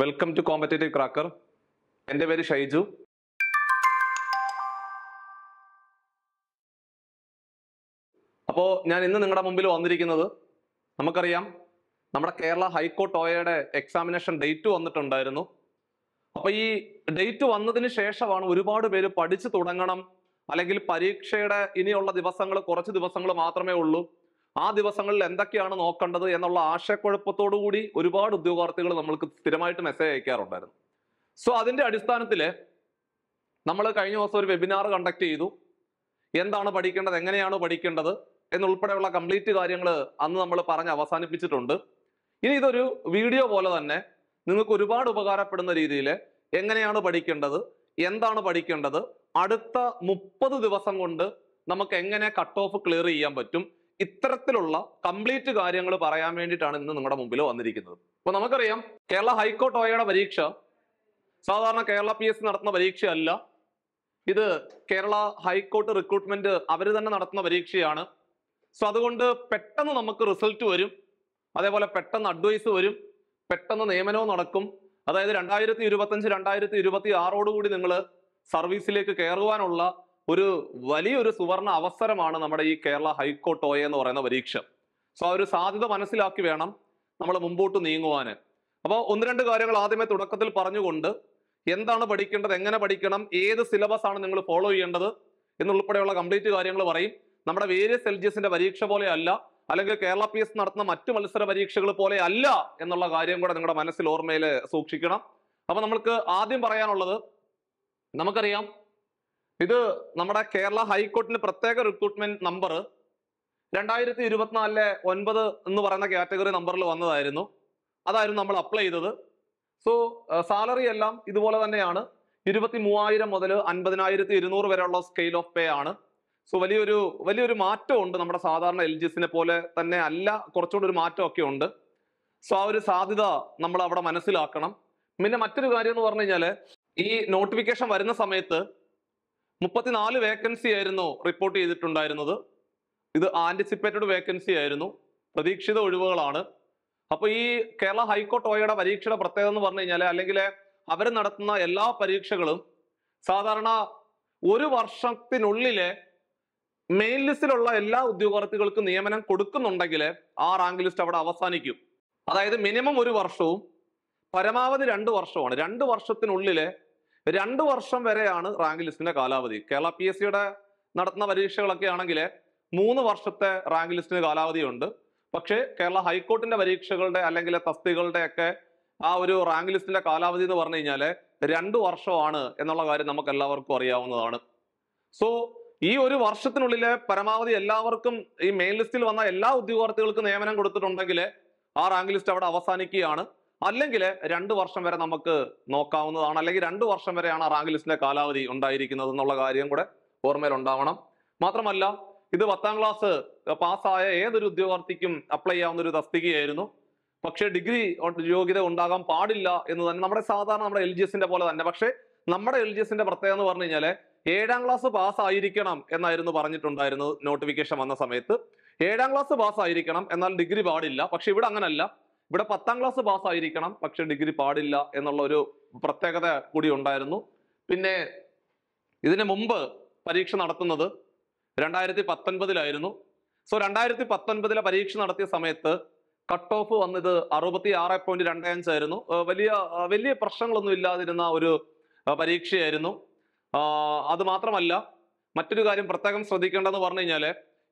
welcome to competitive cracker എൻ്റെ പേര് ഷൈജു അപ്പോൾ ഞാൻ ഇന്ന് നിങ്ങളുടെ മുമ്പിൽ വന്നിരിക്കുന്നത് നമുക്കറിയാം നമ്മുടെ കേരള ഹൈക്കോർട്ട് ഓയയുടെ എക്സാമിനേഷൻ ഡേറ്റ് വന്നിട്ടുണ്ടായിരുന്നു അപ്പോൾ ഈ ഡേറ്റ് വന്നതിന് ശേഷമാണ് ഒരുപാട് പേര് പഠിച്ചു തുടങ്ങണം അല്ലെങ്കിൽ പരീക്ഷയുടെ ഇനിയുള്ള ദിവസങ്ങൾ കുറച്ച് ദിവസങ്ങൾ മാത്രമേ ഉള്ളൂ ആ ദിവസങ്ങളിൽ എന്തൊക്കെയാണ് നോക്കേണ്ടത് എന്നുള്ള ആശയക്കുഴപ്പത്തോടുകൂടി ഒരുപാട് ഉദ്യോഗാർത്ഥികൾ നമ്മൾക്ക് സ്ഥിരമായിട്ട് മെസ്സേജ് അയക്കാറുണ്ടായിരുന്നു സോ അതിന്റെ അടിസ്ഥാനത്തിൽ നമ്മൾ കഴിഞ്ഞ ദിവസം ഒരു വെബിനാർ കണ്ടക്ട് ചെയ്തു എന്താണ് പഠിക്കേണ്ടത് എങ്ങനെയാണ് പഠിക്കേണ്ടത് എന്നുൾപ്പെടെയുള്ള കംപ്ലീറ്റ് കാര്യങ്ങൾ അന്ന് നമ്മൾ പറഞ്ഞ് അവസാനിപ്പിച്ചിട്ടുണ്ട് ഇനി ഇതൊരു വീഡിയോ പോലെ തന്നെ നിങ്ങൾക്ക് ഒരുപാട് ഉപകാരപ്പെടുന്ന രീതിയിൽ എങ്ങനെയാണ് പഠിക്കേണ്ടത് എന്താണ് പഠിക്കേണ്ടത് അടുത്ത മുപ്പത് ദിവസം കൊണ്ട് നമുക്ക് എങ്ങനെ കട്ട് ഓഫ് ക്ലിയർ ചെയ്യാൻ പറ്റും ഇത്തരത്തിലുള്ള കംപ്ലീറ്റ് കാര്യങ്ങൾ പറയാൻ വേണ്ടിയിട്ടാണ് ഇന്ന് നിങ്ങളുടെ മുമ്പിൽ വന്നിരിക്കുന്നത് അപ്പോൾ നമുക്കറിയാം കേരള ഹൈക്കോർട്ട് ഓയയുടെ പരീക്ഷ സാധാരണ കേരള പി എസ് നടത്തുന്ന പരീക്ഷയല്ല ഇത് കേരള ഹൈക്കോർട്ട് റിക്രൂട്ട്മെന്റ് അവർ തന്നെ നടത്തുന്ന പരീക്ഷയാണ് സോ അതുകൊണ്ട് പെട്ടെന്ന് നമുക്ക് റിസൾട്ട് വരും അതേപോലെ പെട്ടെന്ന് അഡ്വൈസ് വരും പെട്ടെന്ന് നിയമനവും നടക്കും അതായത് രണ്ടായിരത്തി ഇരുപത്തഞ്ച് രണ്ടായിരത്തി ഇരുപത്തി ആറോടുകൂടി നിങ്ങൾ സർവീസിലേക്ക് കയറുവാനുള്ള ഒരു വലിയൊരു സുവർണ അവസരമാണ് നമ്മുടെ ഈ കേരള ഹൈക്കോട്ടോയ എന്ന് പറയുന്ന പരീക്ഷ സോ ആ ഒരു സാധ്യത മനസ്സിലാക്കി വേണം നമ്മൾ മുമ്പോട്ട് നീങ്ങുവാൻ അപ്പോൾ ഒന്ന് രണ്ട് കാര്യങ്ങൾ ആദ്യമേ തുടക്കത്തിൽ പറഞ്ഞുകൊണ്ട് എന്താണ് പഠിക്കേണ്ടത് എങ്ങനെ പഠിക്കണം ഏത് സിലബസ് ആണ് നിങ്ങൾ ഫോളോ ചെയ്യേണ്ടത് എന്നുൾപ്പെടെയുള്ള കംപ്ലീറ്റ് കാര്യങ്ങൾ പറയും നമ്മുടെ വേരിയസ് എൽ ജി എസിന്റെ പരീക്ഷ അല്ല അല്ലെങ്കിൽ കേരള പി എസ് നടത്തുന്ന മറ്റു മത്സര പരീക്ഷകൾ പോലെ അല്ല എന്നുള്ള കാര്യം കൂടെ നിങ്ങളുടെ മനസ്സിൽ ഓർമ്മയിൽ സൂക്ഷിക്കണം അപ്പൊ നമ്മൾക്ക് ആദ്യം പറയാനുള്ളത് നമുക്കറിയാം ഇത് നമ്മുടെ കേരള ഹൈക്കോർട്ടിന്റെ പ്രത്യേക റിക്രൂട്ട്മെന്റ് നമ്പർ രണ്ടായിരത്തി ഇരുപത്തിനാലിലെ ഒൻപത് എന്ന് പറയുന്ന കാറ്റഗറി നമ്പറിൽ വന്നതായിരുന്നു അതായിരുന്നു നമ്മൾ അപ്ലൈ ചെയ്തത് സോ സാലറി എല്ലാം ഇതുപോലെ തന്നെയാണ് ഇരുപത്തി മൂവായിരം മുതൽ അൻപതിനായിരത്തി ഇരുന്നൂറ് വരെയുള്ള സ്കെയിൽ ഓഫ് പേ ആണ് സോ വലിയൊരു വലിയൊരു മാറ്റമുണ്ട് നമ്മുടെ സാധാരണ എൽ എസിനെ പോലെ തന്നെ അല്ല കുറച്ചുകൂടി ഒരു മാറ്റമൊക്കെ ഉണ്ട് സോ ആ ഒരു സാധ്യത നമ്മൾ അവിടെ മനസ്സിലാക്കണം പിന്നെ മറ്റൊരു കാര്യം എന്ന് പറഞ്ഞു കഴിഞ്ഞാൽ ഈ നോട്ടിഫിക്കേഷൻ വരുന്ന സമയത്ത് മുപ്പത്തിനാല് വേക്കൻസി ആയിരുന്നു റിപ്പോർട്ട് ചെയ്തിട്ടുണ്ടായിരുന്നത് ഇത് ആന്റിസിപ്പേറ്റഡ് വേക്കൻസി ആയിരുന്നു പ്രതീക്ഷിത ഒഴിവുകളാണ് അപ്പോൾ ഈ കേരള ഹൈക്കോർട്ട് ഓയയുടെ പരീക്ഷയുടെ പ്രത്യേകത എന്ന് പറഞ്ഞു കഴിഞ്ഞാൽ അല്ലെങ്കിൽ അവർ നടത്തുന്ന എല്ലാ പരീക്ഷകളും സാധാരണ ഒരു വർഷത്തിനുള്ളിലെ മെയിൻ ലിസ്റ്റിലുള്ള എല്ലാ ഉദ്യോഗാർത്ഥികൾക്കും നിയമനം കൊടുക്കുന്നുണ്ടെങ്കിൽ ആ റാങ്ക് ലിസ്റ്റ് അവിടെ അവസാനിക്കും അതായത് മിനിമം ഒരു വർഷവും പരമാവധി രണ്ട് വർഷമാണ് രണ്ട് വർഷത്തിനുള്ളിലെ രണ്ട് വർഷം വരെയാണ് റാങ്ക് ലിസ്റ്റിന്റെ കാലാവധി കേരള പി എസ് സിയുടെ നടത്തുന്ന പരീക്ഷകളൊക്കെ ആണെങ്കിൽ മൂന്ന് വർഷത്തെ റാങ്ക് ലിസ്റ്റിന് കാലാവധിയുണ്ട് പക്ഷേ കേരള ഹൈക്കോർട്ടിന്റെ പരീക്ഷകളുടെ അല്ലെങ്കിൽ തസ്തികളുടെ ഒക്കെ ആ ഒരു റാങ്ക് ലിസ്റ്റിന്റെ കാലാവധി എന്ന് പറഞ്ഞു കഴിഞ്ഞാല് രണ്ട് വർഷമാണ് എന്നുള്ള കാര്യം നമുക്ക് എല്ലാവർക്കും അറിയാവുന്നതാണ് സോ ഈ ഒരു വർഷത്തിനുള്ളിൽ പരമാവധി എല്ലാവർക്കും ഈ മെയിൻ ലിസ്റ്റിൽ വന്ന എല്ലാ ഉദ്യോഗാർത്ഥികൾക്കും നിയമനം കൊടുത്തിട്ടുണ്ടെങ്കിൽ ആ റാങ്ക് ലിസ്റ്റ് അവിടെ അവസാനിക്കുകയാണ് അല്ലെങ്കിൽ രണ്ട് വർഷം വരെ നമുക്ക് നോക്കാവുന്നതാണ് അല്ലെങ്കിൽ രണ്ട് വർഷം വരെയാണ് റാങ്ക് ലിസ്റ്റിന്റെ കാലാവധി ഉണ്ടായിരിക്കുന്നത് എന്നുള്ള കാര്യം കൂടെ ഓർമ്മയിൽ ഉണ്ടാവണം മാത്രമല്ല ഇത് പത്താം ക്ലാസ് പാസ്സായ ഏതൊരു ഉദ്യോഗാർത്ഥിക്കും അപ്ലൈ ചെയ്യാവുന്ന ഒരു തസ്തികയായിരുന്നു പക്ഷേ ഡിഗ്രി യോഗ്യത ഉണ്ടാകാൻ പാടില്ല എന്ന് തന്നെ നമ്മുടെ സാധാരണ നമ്മുടെ എൽ ജി പോലെ തന്നെ പക്ഷേ നമ്മുടെ എൽ ജി എസിന്റെ പ്രത്യേകത എന്ന് പറഞ്ഞു കഴിഞ്ഞാൽ ഏഴാം ക്ലാസ് പാസ് ആയിരിക്കണം എന്നായിരുന്നു പറഞ്ഞിട്ടുണ്ടായിരുന്നത് നോട്ടിഫിക്കേഷൻ വന്ന സമയത്ത് ഏഴാം ക്ലാസ് പാസ് ആയിരിക്കണം എന്നാൽ ഡിഗ്രി പാടില്ല പക്ഷെ ഇവിടെ അങ്ങനല്ല ഇവിടെ പത്താം ക്ലാസ് പാസ്സായിരിക്കണം പക്ഷെ ഡിഗ്രി പാടില്ല എന്നുള്ള ഒരു പ്രത്യേകത കൂടി ഉണ്ടായിരുന്നു പിന്നെ ഇതിനു മുമ്പ് പരീക്ഷ നടത്തുന്നത് രണ്ടായിരത്തി പത്തൊൻപതിലായിരുന്നു സോ രണ്ടായിരത്തി പത്തൊൻപതിലെ പരീക്ഷ നടത്തിയ സമയത്ത് കട്ട് ഓഫ് വന്നത് അറുപത്തി ആറ് പോയിന്റ് രണ്ട് അഞ്ചായിരുന്നു വലിയ വലിയ പ്രശ്നങ്ങളൊന്നും ഇല്ലാതിരുന്ന ഒരു പരീക്ഷയായിരുന്നു അത് മാത്രമല്ല മറ്റൊരു കാര്യം പ്രത്യേകം ശ്രദ്ധിക്കേണ്ടതെന്ന് പറഞ്ഞു കഴിഞ്ഞാൽ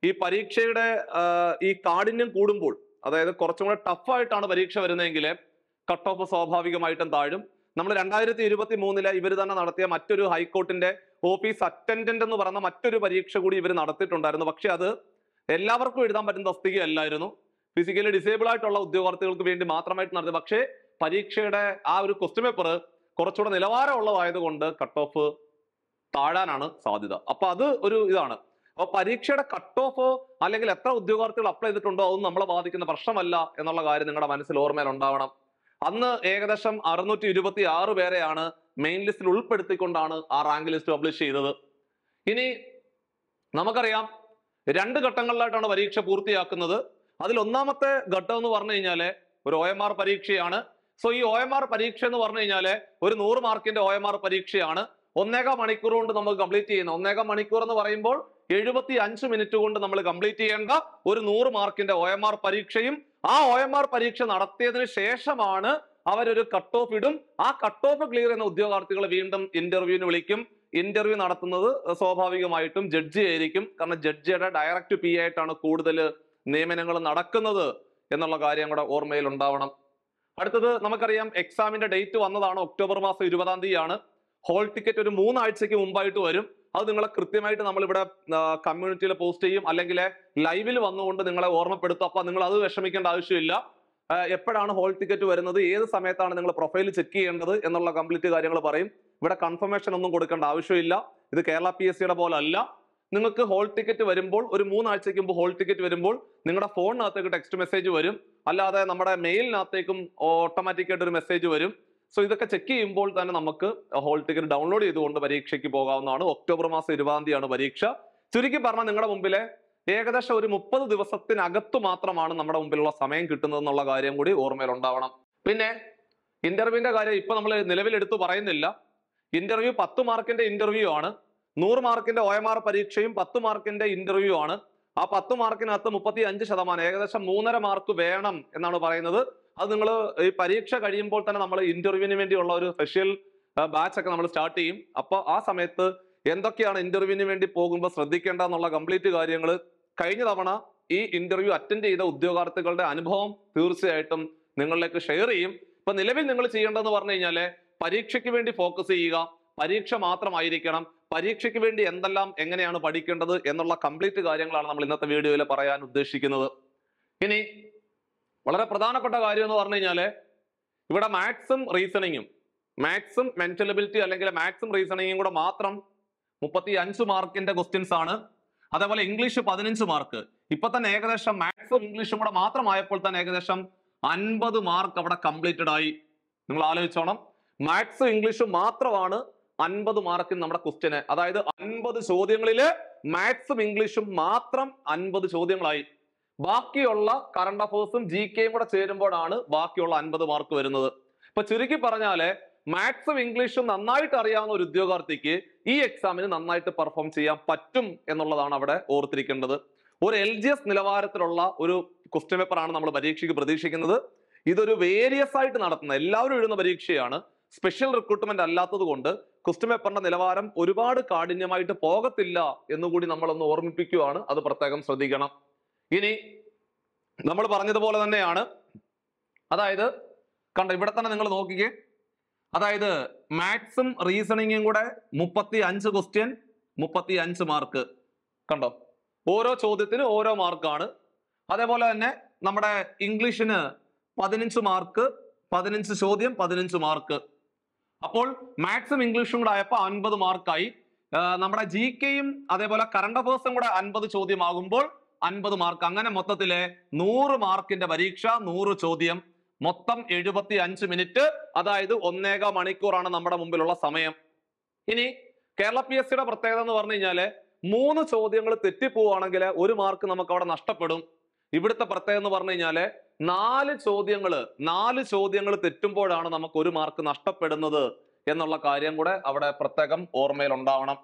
ഈ പരീക്ഷയുടെ ഈ കാഠിന്യം കൂടുമ്പോൾ അതായത് കുറച്ചും കൂടെ ടഫായിട്ടാണ് പരീക്ഷ വരുന്നതെങ്കിൽ കട്ട് ഓഫ് സ്വാഭാവികമായിട്ടും താഴും നമ്മൾ രണ്ടായിരത്തി ഇരുപത്തി മൂന്നിലെ ഇവർ തന്നെ നടത്തിയ മറ്റൊരു ഹൈക്കോർട്ടിന്റെ ഓഫീസ് അറ്റൻഡന്റ് എന്ന് പറഞ്ഞ മറ്റൊരു പരീക്ഷ കൂടി ഇവർ നടത്തിയിട്ടുണ്ടായിരുന്നു പക്ഷെ അത് എല്ലാവർക്കും എഴുതാൻ പറ്റുന്ന തസ്തികയല്ലായിരുന്നു ഫിസിക്കലി ഡിസേബിൾ ആയിട്ടുള്ള ഉദ്യോഗാർത്ഥികൾക്ക് വേണ്ടി മാത്രമായിട്ട് നടത്തി പക്ഷേ പരീക്ഷയുടെ ആ ഒരു ക്വസ്റ്റ്യൻ പേപ്പർ കുറച്ചുകൂടെ നിലവാരമുള്ളതായതുകൊണ്ട് കട്ട് ഓഫ് താഴാനാണ് സാധ്യത അപ്പൊ അത് ഒരു ഇതാണ് അപ്പോൾ പരീക്ഷയുടെ കട്ട് ഓഫോ അല്ലെങ്കിൽ എത്ര ഉദ്യോഗാർത്ഥികൾ അപ്ലൈ ചെയ്തിട്ടുണ്ടോ അതൊന്നും നമ്മളെ ബാധിക്കുന്ന പ്രശ്നമല്ല എന്നുള്ള കാര്യം നിങ്ങളുടെ മനസ്സിൽ ഓർമ്മയിൽ ഉണ്ടാവണം അന്ന് ഏകദേശം അറുന്നൂറ്റി ഇരുപത്തി ആറ് പേരെയാണ് മെയിൻ ലിസ്റ്റിൽ ഉൾപ്പെടുത്തിക്കൊണ്ടാണ് ആ റാങ്ക് ലിസ്റ്റ് പബ്ലിഷ് ചെയ്തത് ഇനി നമുക്കറിയാം രണ്ട് ഘട്ടങ്ങളിലായിട്ടാണ് പരീക്ഷ പൂർത്തിയാക്കുന്നത് അതിൽ ഒന്നാമത്തെ ഘട്ടം എന്ന് പറഞ്ഞു കഴിഞ്ഞാൽ ഒരു ഒ എം ആർ പരീക്ഷയാണ് സോ ഈ ഒ എം ആർ പരീക്ഷ എന്ന് പറഞ്ഞു കഴിഞ്ഞാൽ ഒരു നൂറ് മാർക്കിന്റെ ഒ എം ആർ പരീക്ഷയാണ് ഒന്നേകാ മണിക്കൂർ കൊണ്ട് നമുക്ക് കംപ്ലീറ്റ് ചെയ്യുന്ന ഒന്നേകാ മണിക്കൂർ എന്ന് പറയുമ്പോൾ എഴുപത്തി അഞ്ച് മിനിറ്റ് കൊണ്ട് നമ്മൾ കംപ്ലീറ്റ് ചെയ്യേണ്ട ഒരു നൂറ് മാർക്കിന്റെ ഒ എം ആർ പരീക്ഷയും ആ ഒ എം ആർ പരീക്ഷ നടത്തിയതിന് ശേഷമാണ് അവരൊരു കട്ട് ഓഫ് ഇടും ആ കട്ട് ഓഫ് ക്ലിയർ ചെയ്യുന്ന ഉദ്യോഗാർത്ഥികൾ വീണ്ടും ഇന്റർവ്യൂവിന് വിളിക്കും ഇന്റർവ്യൂ നടത്തുന്നത് സ്വാഭാവികമായിട്ടും ജഡ്ജി ആയിരിക്കും കാരണം ജഡ്ജിയുടെ ഡയറക്റ്റ് പി ആയിട്ടാണ് കൂടുതൽ നിയമനങ്ങൾ നടക്കുന്നത് എന്നുള്ള കാര്യം കൂടെ ഓർമ്മയിൽ ഉണ്ടാവണം അടുത്തത് നമുക്കറിയാം എക്സാമിന്റെ ഡേറ്റ് വന്നതാണ് ഒക്ടോബർ മാസം ഇരുപതാം തീയതിയാണ് ഹോൾ ടിക്കറ്റ് ഒരു മൂന്നാഴ്ചയ്ക്ക് മുമ്പായിട്ട് വരും അത് നിങ്ങളെ കൃത്യമായിട്ട് നമ്മളിവിടെ കമ്മ്യൂണിറ്റിയിൽ പോസ്റ്റ് ചെയ്യും അല്ലെങ്കിൽ ലൈവിൽ വന്നുകൊണ്ട് നിങ്ങളെ ഓർമ്മപ്പെടുത്തും അപ്പം നിങ്ങൾ അത് വിഷമിക്കേണ്ട ആവശ്യമില്ല എപ്പോഴാണ് ഹോൾ ടിക്കറ്റ് വരുന്നത് ഏത് സമയത്താണ് നിങ്ങൾ പ്രൊഫൈൽ ചെക്ക് ചെയ്യേണ്ടത് എന്നുള്ള കംപ്ലീറ്റ് കാര്യങ്ങൾ പറയും ഇവിടെ കൺഫർമേഷൻ ഒന്നും കൊടുക്കേണ്ട ആവശ്യമില്ല ഇത് കേരള പി എസ് സിയുടെ പോലെ അല്ല നിങ്ങൾക്ക് ഹോൾ ടിക്കറ്റ് വരുമ്പോൾ ഒരു മൂന്നാഴ്ചയ്ക്ക് മുമ്പ് ഹോൾ ടിക്കറ്റ് വരുമ്പോൾ നിങ്ങളുടെ ഫോണിനകത്തേക്ക് ടെക്സ്റ്റ് മെസ്സേജ് വരും അല്ലാതെ നമ്മുടെ മെയിലിനകത്തേക്കും ഓട്ടോമാറ്റിക്കായിട്ട് ഒരു മെസ്സേജ് വരും സോ ഇതൊക്കെ ചെക്ക് ചെയ്യുമ്പോൾ തന്നെ നമുക്ക് ഹോൾ ടിക്കറ്റ് ഡൗൺലോഡ് ചെയ്തുകൊണ്ട് പരീക്ഷയ്ക്ക് പോകാവുന്നതാണ് ഒക്ടോബർ മാസം ഇരുപതാം തീയതിയാണ് പരീക്ഷ ചുരുക്കി പറഞ്ഞാൽ നിങ്ങളുടെ മുമ്പിലെ ഏകദേശം ഒരു മുപ്പത് ദിവസത്തിനകത്ത് മാത്രമാണ് നമ്മുടെ മുമ്പിലുള്ള സമയം കിട്ടുന്നത് എന്നുള്ള കാര്യം കൂടി ഓർമ്മയിൽ ഉണ്ടാവണം പിന്നെ ഇന്റർവ്യൂവിന്റെ കാര്യം ഇപ്പൊ നമ്മൾ നിലവിലെടുത്തു പറയുന്നില്ല ഇന്റർവ്യൂ പത്ത് മാർക്കിന്റെ ഇന്റർവ്യൂ ആണ് നൂറ് മാർക്കിന്റെ ഒ എം ആർ പരീക്ഷയും പത്ത് മാർക്കിന്റെ ഇന്റർവ്യൂ ആണ് ആ പത്ത് മാർക്കിനകത്ത് മുപ്പത്തി അഞ്ച് ശതമാനം ഏകദേശം മൂന്നര മാർക്ക് വേണം എന്നാണ് പറയുന്നത് അത് നിങ്ങൾ ഈ പരീക്ഷ കഴിയുമ്പോൾ തന്നെ നമ്മൾ ഇന്റർവ്യൂവിന് വേണ്ടിയുള്ള ഒരു സ്പെഷ്യൽ ബാച്ച് ഒക്കെ നമ്മൾ സ്റ്റാർട്ട് ചെയ്യും അപ്പോൾ ആ സമയത്ത് എന്തൊക്കെയാണ് ഇന്റർവ്യൂവിന് വേണ്ടി പോകുമ്പോൾ ശ്രദ്ധിക്കേണ്ട എന്നുള്ള കംപ്ലീറ്റ് കാര്യങ്ങൾ കഴിഞ്ഞ തവണ ഈ ഇന്റർവ്യൂ അറ്റൻഡ് ചെയ്ത ഉദ്യോഗാർത്ഥികളുടെ അനുഭവം തീർച്ചയായിട്ടും നിങ്ങളിലേക്ക് ഷെയർ ചെയ്യും ഇപ്പൊ നിലവിൽ നിങ്ങൾ ചെയ്യേണ്ടതെന്ന് പറഞ്ഞു കഴിഞ്ഞാൽ പരീക്ഷയ്ക്ക് വേണ്ടി ഫോക്കസ് ചെയ്യുക പരീക്ഷ മാത്രമായിരിക്കണം പരീക്ഷയ്ക്ക് വേണ്ടി എന്തെല്ലാം എങ്ങനെയാണ് പഠിക്കേണ്ടത് എന്നുള്ള കംപ്ലീറ്റ് കാര്യങ്ങളാണ് നമ്മൾ ഇന്നത്തെ വീഡിയോയിൽ പറയാൻ ഉദ്ദേശിക്കുന്നത് ഇനി വളരെ പ്രധാനപ്പെട്ട കാര്യം എന്ന് പറഞ്ഞു കഴിഞ്ഞാൽ ഇവിടെ മാത്സും റീസണിങ്ങും മാത്സും മെന്റൽ എബിലിറ്റി അല്ലെങ്കിൽ മാത്സും റീസണിങ്ങും കൂടെ മാത്രം മുപ്പത്തി അഞ്ച് മാർക്കിന്റെ ക്വസ്റ്റ്യൻസ് ആണ് അതേപോലെ ഇംഗ്ലീഷ് പതിനഞ്ച് മാർക്ക് ഇപ്പൊ തന്നെ ഏകദേശം മാത്സും ഇംഗ്ലീഷും കൂടെ മാത്രമായപ്പോൾ തന്നെ ഏകദേശം അൻപത് മാർക്ക് അവിടെ കംപ്ലീറ്റഡ് ആയി നിങ്ങൾ ആലോചിച്ചോണം മാത്സും ഇംഗ്ലീഷും മാത്രമാണ് അൻപത് മാർക്കിന് നമ്മുടെ ക്വസ്റ്റ്യന് അതായത് അൻപത് ചോദ്യങ്ങളിൽ മാത്സും ഇംഗ്ലീഷും മാത്രം അൻപത് ചോദ്യങ്ങളായി ബാക്കിയുള്ള കറണ്ട് അഫേഴ്സും ജി കെയും കൂടെ ചേരുമ്പോഴാണ് ബാക്കിയുള്ള അൻപത് മാർക്ക് വരുന്നത് ഇപ്പൊ ചുരുക്കി പറഞ്ഞാല് മാത്സും ഇംഗ്ലീഷും നന്നായിട്ട് അറിയാവുന്ന ഒരു ഉദ്യോഗാർത്ഥിക്ക് ഈ എക്സാമിന് നന്നായിട്ട് പെർഫോം ചെയ്യാൻ പറ്റും എന്നുള്ളതാണ് അവിടെ ഓർത്തിരിക്കേണ്ടത് ഒരു എൽ ജി എസ് നിലവാരത്തിലുള്ള ഒരു ക്വസ്റ്റ്യൻ പേപ്പറാണ് നമ്മൾ പരീക്ഷയ്ക്ക് പ്രതീക്ഷിക്കുന്നത് ഇതൊരു വേരിയസ് ആയിട്ട് നടത്തുന്ന എല്ലാവരും എഴുതുന്ന പരീക്ഷയാണ് സ്പെഷ്യൽ റിക്രൂട്ട്മെന്റ് അല്ലാത്തത് കൊണ്ട് ക്വസ്റ്റ്യൻ പേപ്പറിന്റെ നിലവാരം ഒരുപാട് കാഠിന്യമായിട്ട് പോകത്തില്ല എന്നുകൂടി നമ്മളൊന്ന് ഓർമ്മിപ്പിക്കുകയാണ് അത് പ്രത്യേകം ശ്രദ്ധിക്കണം ഇനി നമ്മൾ പറഞ്ഞതുപോലെ തന്നെയാണ് അതായത് കണ്ട ഇവിടെ തന്നെ നിങ്ങൾ നോക്കിക്കേ അതായത് മാത്സും റീസണിങ്ങും കൂടെ മുപ്പത്തി അഞ്ച് ക്വസ്റ്റ്യൻ മുപ്പത്തി അഞ്ച് മാർക്ക് കണ്ടോ ഓരോ ചോദ്യത്തിന് ഓരോ മാർക്കാണ് അതേപോലെ തന്നെ നമ്മുടെ ഇംഗ്ലീഷിന് പതിനഞ്ച് മാർക്ക് പതിനഞ്ച് ചോദ്യം പതിനഞ്ച് മാർക്ക് അപ്പോൾ മാത്സും ഇംഗ്ലീഷും കൂടെ ആയപ്പോൾ അൻപത് മാർക്കായി നമ്മുടെ ജി കെയും അതേപോലെ കറണ്ട് അഫേഴ്സും കൂടെ അൻപത് ചോദ്യമാകുമ്പോൾ അൻപത് മാർക്ക് അങ്ങനെ മൊത്തത്തിലെ നൂറ് മാർക്കിന്റെ പരീക്ഷ നൂറ് ചോദ്യം മൊത്തം എഴുപത്തി അഞ്ച് മിനിറ്റ് അതായത് ഒന്നേക മണിക്കൂറാണ് നമ്മുടെ മുമ്പിലുള്ള സമയം ഇനി കേരള പി എസ് സിയുടെ പ്രത്യേകത എന്ന് പറഞ്ഞു കഴിഞ്ഞാല് മൂന്ന് ചോദ്യങ്ങൾ തെറ്റിപ്പോവാണെങ്കിൽ ഒരു മാർക്ക് നമുക്ക് അവിടെ നഷ്ടപ്പെടും ഇവിടുത്തെ പ്രത്യേകത എന്ന് പറഞ്ഞു നാല് ചോദ്യങ്ങൾ നാല് ചോദ്യങ്ങൾ തെറ്റുമ്പോഴാണ് നമുക്ക് ഒരു മാർക്ക് നഷ്ടപ്പെടുന്നത് എന്നുള്ള കാര്യം കൂടെ അവിടെ പ്രത്യേകം ഓർമ്മയിൽ ഉണ്ടാവണം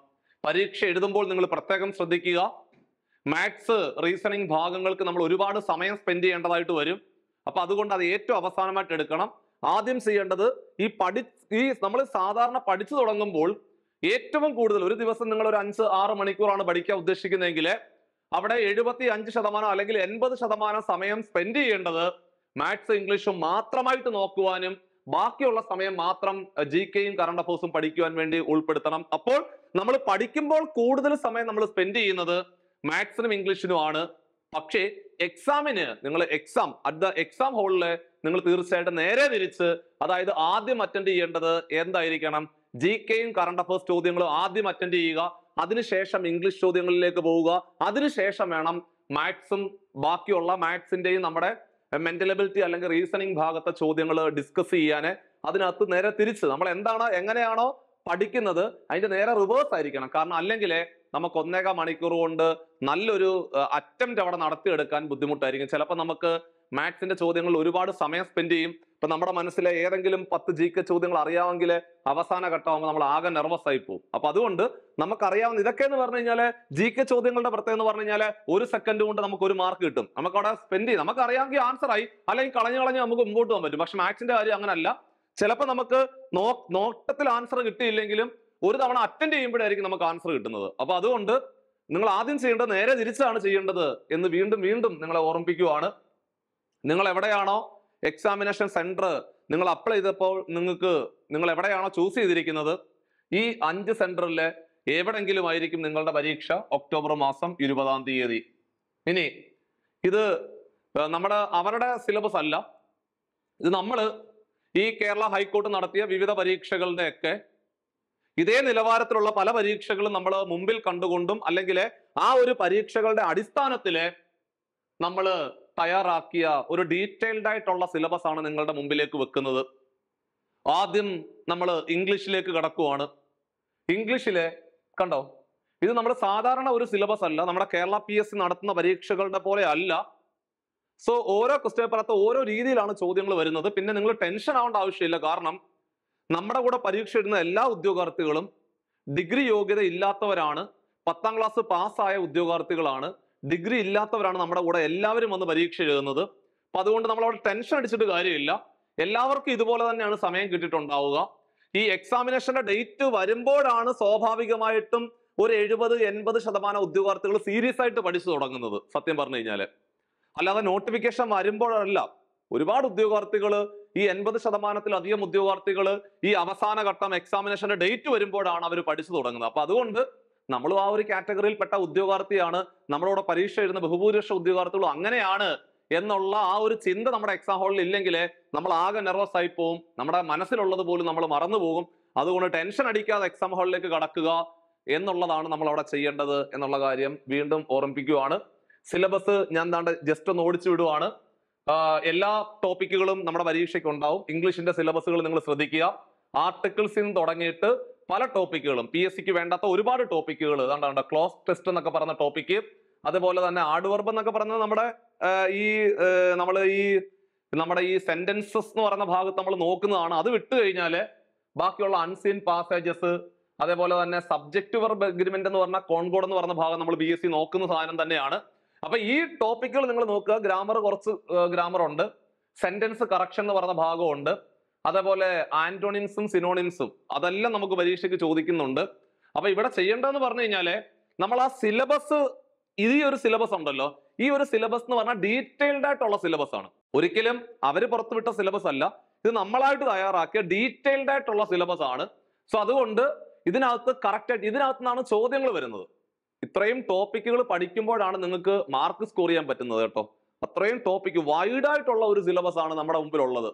പരീക്ഷ എഴുതുമ്പോൾ നിങ്ങൾ പ്രത്യേകം ശ്രദ്ധിക്കുക മാത്സ് റീസണിങ് ഭാഗങ്ങൾക്ക് നമ്മൾ ഒരുപാട് സമയം സ്പെൻഡ് ചെയ്യേണ്ടതായിട്ട് വരും അപ്പൊ അതുകൊണ്ട് അത് ഏറ്റവും അവസാനമായിട്ട് എടുക്കണം ആദ്യം ചെയ്യേണ്ടത് ഈ പഠി ഈ നമ്മൾ സാധാരണ പഠിച്ചു തുടങ്ങുമ്പോൾ ഏറ്റവും കൂടുതൽ ഒരു ദിവസം നിങ്ങൾ ഒരു അഞ്ച് ആറ് മണിക്കൂറാണ് പഠിക്കാൻ ഉദ്ദേശിക്കുന്നതെങ്കിൽ അവിടെ എഴുപത്തി അഞ്ച് ശതമാനം അല്ലെങ്കിൽ എൺപത് ശതമാനം സമയം സ്പെൻഡ് ചെയ്യേണ്ടത് മാത്സ് ഇംഗ്ലീഷും മാത്രമായിട്ട് നോക്കുവാനും ബാക്കിയുള്ള സമയം മാത്രം ജി കെയും കറണ്ട് അഫേഴ്സും പഠിക്കുവാൻ വേണ്ടി ഉൾപ്പെടുത്തണം അപ്പോൾ നമ്മൾ പഠിക്കുമ്പോൾ കൂടുതൽ സമയം നമ്മൾ സ്പെൻഡ് ചെയ്യുന്നത് മാത്സിനും ഇംഗ്ലീഷിനും ആണ് പക്ഷേ എക്സാമിന് നിങ്ങൾ എക്സാം അറ്റ് ദ എക്സാം ഹോളിൽ നിങ്ങൾ തീർച്ചയായിട്ടും നേരെ തിരിച്ച് അതായത് ആദ്യം അറ്റൻഡ് ചെയ്യേണ്ടത് എന്തായിരിക്കണം ജി കെയും കറണ്ട് അഫയേഴ്സ് ചോദ്യങ്ങളും ആദ്യം അറ്റൻഡ് ചെയ്യുക അതിനുശേഷം ഇംഗ്ലീഷ് ചോദ്യങ്ങളിലേക്ക് പോവുക അതിനുശേഷം വേണം മാത്സും ബാക്കിയുള്ള മാത്സിന്റെയും നമ്മുടെ മെന്റൽ എബിലിറ്റി അല്ലെങ്കിൽ റീസണിങ് ഭാഗത്തെ ചോദ്യങ്ങൾ ഡിസ്കസ് ചെയ്യാൻ അതിനകത്ത് നേരെ തിരിച്ച് നമ്മൾ എന്താണ് എങ്ങനെയാണോ പഠിക്കുന്നത് അതിന്റെ നേരെ റിവേഴ്സ് ആയിരിക്കണം കാരണം അല്ലെങ്കിൽ നമുക്ക് ഒന്നേകാൽ മണിക്കൂർ കൊണ്ട് നല്ലൊരു അറ്റംപ്റ്റ് അവിടെ നടത്തിയെടുക്കാൻ ബുദ്ധിമുട്ടായിരിക്കും ചിലപ്പോൾ നമുക്ക് മാത്സിന്റെ ചോദ്യങ്ങൾ ഒരുപാട് സമയം സ്പെൻഡ് ചെയ്യും ഇപ്പൊ നമ്മുടെ മനസ്സിലെ ഏതെങ്കിലും പത്ത് ജി കെ ചോദ്യങ്ങൾ അറിയാമെങ്കിൽ അവസാന ഘട്ടമാകുമ്പോൾ നമ്മൾ ആകെ നെർവസ് ആയി പോകും അപ്പൊ അതുകൊണ്ട് നമുക്കറിയാവുന്ന ഇതൊക്കെ എന്ന് പറഞ്ഞു കഴിഞ്ഞാൽ ജി കെ ചോദ്യങ്ങളുടെ പ്രത്യേകത എന്ന് പറഞ്ഞു കഴിഞ്ഞാൽ ഒരു സെക്കൻഡ് കൊണ്ട് നമുക്ക് ഒരു മാർക്ക് കിട്ടും നമുക്ക് അവിടെ സ്പെൻഡ് ചെയ്യും അറിയാമെങ്കിൽ ആൻസർ ആയി അല്ലെങ്കിൽ കളഞ്ഞു കളഞ്ഞ് നമുക്ക് മുമ്പോട്ട് പോകാൻ പറ്റും പക്ഷെ മാത്സിന്റെ കാര്യം അങ്ങനല്ല ചിലപ്പോൾ നമുക്ക് നോട്ടത്തിൽ ആൻസർ കിട്ടിയില്ലെങ്കിലും ഒരു തവണ അറ്റൻഡ് ചെയ്യുമ്പോഴായിരിക്കും നമുക്ക് ആൻസർ കിട്ടുന്നത് അപ്പോൾ അതുകൊണ്ട് നിങ്ങൾ ആദ്യം ചെയ്യേണ്ടത് നേരെ തിരിച്ചാണ് ചെയ്യേണ്ടത് എന്ന് വീണ്ടും വീണ്ടും നിങ്ങളെ ഓർമ്മിപ്പിക്കുവാണ് നിങ്ങൾ എവിടെയാണോ എക്സാമിനേഷൻ സെന്റർ നിങ്ങൾ അപ്ലൈ ചെയ്തപ്പോൾ നിങ്ങൾക്ക് നിങ്ങൾ എവിടെയാണോ ചൂസ് ചെയ്തിരിക്കുന്നത് ഈ അഞ്ച് സെന്ററിലെ എവിടെങ്കിലും ആയിരിക്കും നിങ്ങളുടെ പരീക്ഷ ഒക്ടോബർ മാസം ഇരുപതാം തീയതി ഇനി ഇത് നമ്മുടെ അവരുടെ സിലബസ് അല്ല ഇത് നമ്മൾ ഈ കേരള ഹൈക്കോർട്ട് നടത്തിയ വിവിധ പരീക്ഷകളുടെയൊക്കെ ഇതേ നിലവാരത്തിലുള്ള പല പരീക്ഷകളും നമ്മൾ മുമ്പിൽ കണ്ടുകൊണ്ടും അല്ലെങ്കിൽ ആ ഒരു പരീക്ഷകളുടെ അടിസ്ഥാനത്തിൽ നമ്മൾ തയ്യാറാക്കിയ ഒരു ഡീറ്റെയിൽഡ് ആയിട്ടുള്ള സിലബസ് ആണ് നിങ്ങളുടെ മുമ്പിലേക്ക് വെക്കുന്നത് ആദ്യം നമ്മൾ ഇംഗ്ലീഷിലേക്ക് കടക്കുവാണ് ഇംഗ്ലീഷിലെ കണ്ടോ ഇത് നമ്മൾ സാധാരണ ഒരു സിലബസ് അല്ല നമ്മുടെ കേരള പി എസ് സി നടത്തുന്ന പരീക്ഷകളുടെ പോലെ അല്ല സോ ഓരോ ക്വസ്റ്റ്യൻ പേപ്പറത്ത് ഓരോ രീതിയിലാണ് ചോദ്യങ്ങൾ വരുന്നത് പിന്നെ നിങ്ങൾ ടെൻഷൻ ആവേണ്ട ആവശ്യമില്ല കാരണം നമ്മുടെ കൂടെ പരീക്ഷ എഴുതുന്ന എല്ലാ ഉദ്യോഗാർത്ഥികളും ഡിഗ്രി യോഗ്യത ഇല്ലാത്തവരാണ് പത്താം ക്ലാസ് പാസ്സായ ഉദ്യോഗാർത്ഥികളാണ് ഡിഗ്രി ഇല്ലാത്തവരാണ് നമ്മുടെ കൂടെ എല്ലാവരും വന്ന് പരീക്ഷ എഴുതുന്നത് അപ്പം അതുകൊണ്ട് നമ്മൾ അവിടെ ടെൻഷൻ അടിച്ചിട്ട് കാര്യമില്ല എല്ലാവർക്കും ഇതുപോലെ തന്നെയാണ് സമയം കിട്ടിയിട്ടുണ്ടാവുക ഈ എക്സാമിനേഷന്റെ ഡേറ്റ് വരുമ്പോഴാണ് സ്വാഭാവികമായിട്ടും ഒരു എഴുപത് എൺപത് ശതമാനം ഉദ്യോഗാർത്ഥികൾ സീരിയസ് ആയിട്ട് പഠിച്ചു തുടങ്ങുന്നത് സത്യം പറഞ്ഞു കഴിഞ്ഞാൽ അല്ലാതെ നോട്ടിഫിക്കേഷൻ വരുമ്പോഴല്ല ഒരുപാട് ഉദ്യോഗാർത്ഥികൾ ഈ എൺപത് ശതമാനത്തിലധികം ഉദ്യോഗാർത്ഥികൾ ഈ അവസാന ഘട്ടം എക്സാമിനേഷന്റെ ഡേറ്റ് വരുമ്പോഴാണ് അവർ പഠിച്ചു തുടങ്ങുന്നത് അപ്പൊ അതുകൊണ്ട് നമ്മളും ആ ഒരു കാറ്റഗറിയിൽപ്പെട്ട ഉദ്യോഗാർത്ഥിയാണ് നമ്മളോട് പരീക്ഷ എഴുതുന്ന ബഹുഭൂരിപക്ഷ ഉദ്യോഗാർത്ഥികളും അങ്ങനെയാണ് എന്നുള്ള ആ ഒരു ചിന്ത നമ്മുടെ എക്സാം ഹാളിൽ ഇല്ലെങ്കിൽ നമ്മൾ ആകെ നെർവസ് ആയി പോവും നമ്മുടെ മനസ്സിലുള്ളത് പോലും നമ്മൾ മറന്നു പോകും അതുകൊണ്ട് ടെൻഷൻ അടിക്കാതെ എക്സാം ഹാളിലേക്ക് കടക്കുക എന്നുള്ളതാണ് നമ്മൾ അവിടെ ചെയ്യേണ്ടത് എന്നുള്ള കാര്യം വീണ്ടും ഓർമ്മിപ്പിക്കുകയാണ് സിലബസ് ഞാൻ താണ്ട് ജസ്റ്റ് ഒന്ന് ഓടിച്ചു വിടുവാണ് എല്ലാ ടോപ്പിക്കുകളും നമ്മുടെ പരീക്ഷയ്ക്ക് ഉണ്ടാവും ഇംഗ്ലീഷിന്റെ സിലബസുകൾ നിങ്ങൾ ശ്രദ്ധിക്കുക ആർട്ടിക്കിൾസിൽ നിന്ന് തുടങ്ങിയിട്ട് പല ടോപ്പിക്കുകളും പി എസ് സിക്ക് വേണ്ടാത്ത ഒരുപാട് ടോപ്പിക്കുകൾ അതുകൊണ്ടാണ് ക്ലോസ് ടെസ്റ്റ് എന്നൊക്കെ പറഞ്ഞ ടോപ്പിക്ക് അതുപോലെ തന്നെ ആടുവർബ് എന്നൊക്കെ പറഞ്ഞത് നമ്മുടെ ഈ നമ്മൾ ഈ നമ്മുടെ ഈ സെന്റൻസസ് എന്ന് പറയുന്ന ഭാഗത്ത് നമ്മൾ നോക്കുന്നതാണ് അത് വിട്ടു കഴിഞ്ഞാൽ ബാക്കിയുള്ള അൺസീൻ പാസേജസ് അതേപോലെ തന്നെ സബ്ജക്ട് വെർബ് എഗ്രിമെന്റ് എന്ന് പറഞ്ഞ കോൺകോഡ് എന്ന് പറഞ്ഞ ഭാഗം നമ്മൾ ബി നോക്കുന്ന സാധനം തന്നെയാണ് അപ്പൊ ഈ ടോപ്പിക്കുകൾ നിങ്ങൾ നോക്കുക ഗ്രാമർ കുറച്ച് ഗ്രാമർ ഉണ്ട് സെന്റൻസ് കറക്ഷൻ എന്ന് പറഞ്ഞ ഭാഗമുണ്ട് അതേപോലെ ആന്റോണിംസും സിനോണിംസും അതെല്ലാം നമുക്ക് പരീക്ഷയ്ക്ക് ചോദിക്കുന്നുണ്ട് അപ്പൊ ഇവിടെ ചെയ്യേണ്ടതെന്ന് പറഞ്ഞു കഴിഞ്ഞാല് നമ്മൾ ആ സിലബസ് ഈ ഒരു സിലബസ് ഉണ്ടല്ലോ ഈ ഒരു സിലബസ് എന്ന് പറഞ്ഞാൽ ഡീറ്റെയിൽഡ് ആയിട്ടുള്ള സിലബസ് ആണ് ഒരിക്കലും അവർ പുറത്തുവിട്ട സിലബസ് അല്ല ഇത് നമ്മളായിട്ട് തയ്യാറാക്കിയ ഡീറ്റെയിൽഡ് ആയിട്ടുള്ള സിലബസ് ആണ് സോ അതുകൊണ്ട് ഇതിനകത്ത് കറക്റ്റ് ആയിട്ട് നിന്നാണ് ചോദ്യങ്ങൾ വരുന്നത് ഇത്രയും ടോപ്പിക്കുകൾ പഠിക്കുമ്പോഴാണ് നിങ്ങൾക്ക് മാർക്ക് സ്കോർ ചെയ്യാൻ പറ്റുന്നത് കേട്ടോ അത്രയും ടോപ്പിക്ക് വൈഡായിട്ടുള്ള ഒരു സിലബസ് ആണ് നമ്മുടെ മുമ്പിലുള്ളത്